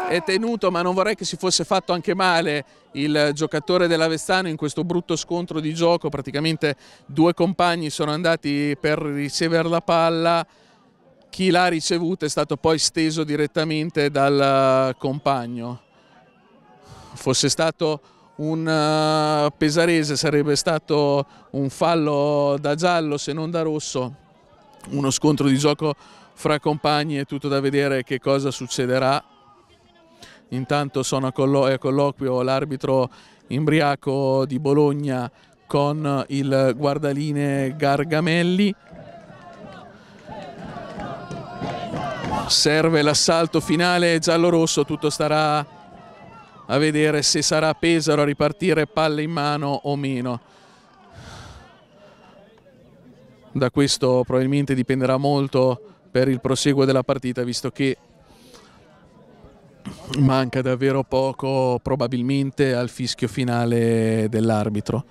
S1: è tenuto ma non vorrei che si fosse fatto anche male il giocatore dell'Avestano in questo brutto scontro di gioco praticamente due compagni sono andati per ricevere la palla chi l'ha ricevuta è stato poi steso direttamente dal compagno fosse stato un eh, pesarese sarebbe stato un fallo da giallo se non da rosso, uno scontro di gioco fra compagni è tutto da vedere che cosa succederà. Intanto sono a, collo a colloquio l'arbitro imbriaco di Bologna con il guardaline Gargamelli. Serve l'assalto finale giallo-rosso, tutto starà a vedere se sarà Pesaro a ripartire palle in mano o meno. Da questo probabilmente dipenderà molto per il proseguo della partita, visto che manca davvero poco probabilmente al fischio finale dell'arbitro.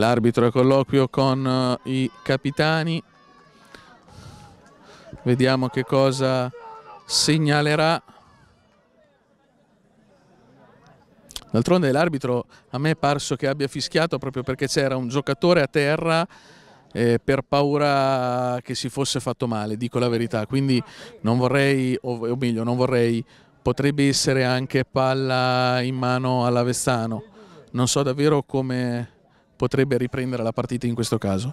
S1: L'arbitro è colloquio con eh, i capitani. Vediamo che cosa segnalerà. D'altronde l'arbitro a me è parso che abbia fischiato proprio perché c'era un giocatore a terra eh, per paura che si fosse fatto male, dico la verità. Quindi non vorrei, o, o meglio, non vorrei, potrebbe essere anche palla in mano all'Avestano. Non so davvero come potrebbe riprendere la partita in questo caso?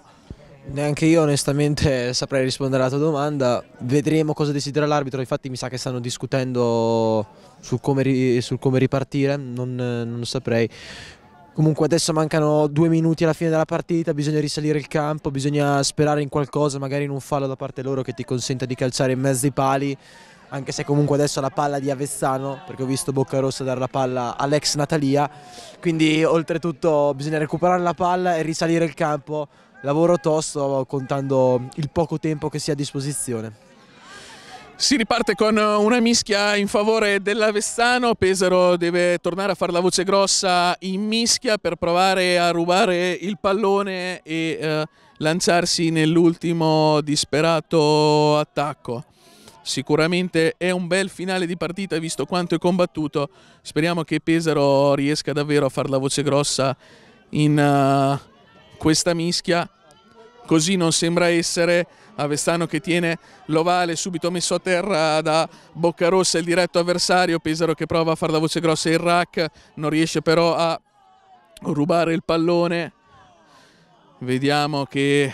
S2: Neanche io onestamente saprei rispondere alla tua domanda, vedremo cosa desidera l'arbitro, infatti mi sa che stanno discutendo sul come, su come ripartire, non, non saprei. Comunque adesso mancano due minuti alla fine della partita, bisogna risalire il campo, bisogna sperare in qualcosa, magari in un fallo da parte loro che ti consenta di calciare in mezzo ai pali anche se comunque adesso la palla di Avezzano, perché ho visto Boccarossa dare la palla all'ex Natalia, quindi oltretutto bisogna recuperare la palla e risalire il campo, lavoro tosto contando il poco tempo che si ha a disposizione.
S1: Si riparte con una mischia in favore dell'Avestano, Pesaro deve tornare a fare la voce grossa in mischia per provare a rubare il pallone e eh, lanciarsi nell'ultimo disperato attacco. Sicuramente è un bel finale di partita visto quanto è combattuto. Speriamo che Pesaro riesca davvero a far la voce grossa in uh, questa mischia. Così non sembra essere Avestano che tiene l'ovale subito messo a terra da Boccarossa il diretto avversario, Pesaro che prova a far la voce grossa il rack, non riesce però a rubare il pallone. Vediamo che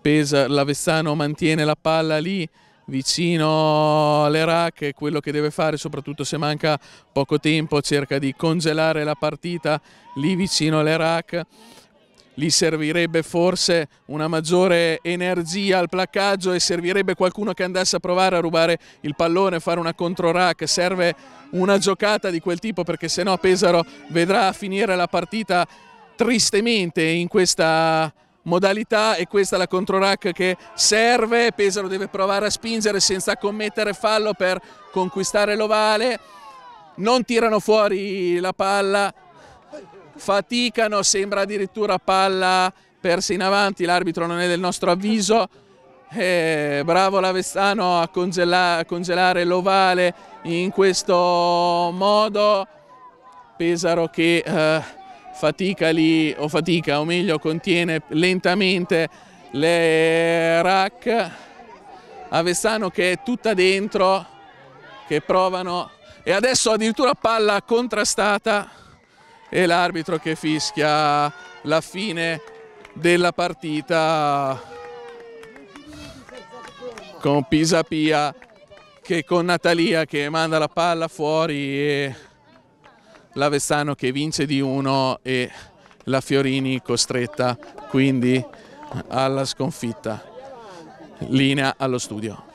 S1: Pesa, l'Avestano mantiene la palla lì, vicino all'Iraq e quello che deve fare, soprattutto se manca poco tempo, cerca di congelare la partita lì vicino all'Iraq. Gli servirebbe forse una maggiore energia al placcaggio e servirebbe qualcuno che andasse a provare a rubare il pallone, fare una contro-rack. Serve una giocata di quel tipo perché se no Pesaro vedrà finire la partita tristemente in questa modalità e questa è la controrack che serve, Pesaro deve provare a spingere senza commettere fallo per conquistare l'ovale, non tirano fuori la palla, faticano, sembra addirittura palla persa in avanti, l'arbitro non è del nostro avviso, eh, bravo Lavestano a, congela a congelare l'ovale in questo modo, Pesaro che... Eh, fatica lì, o fatica, o meglio contiene lentamente le rack Avessano che è tutta dentro, che provano e adesso addirittura palla contrastata e l'arbitro che fischia la fine della partita con Pisapia che con Natalia che manda la palla fuori e l'Avessano che vince di 1 e la Fiorini costretta quindi alla sconfitta. Linea allo studio.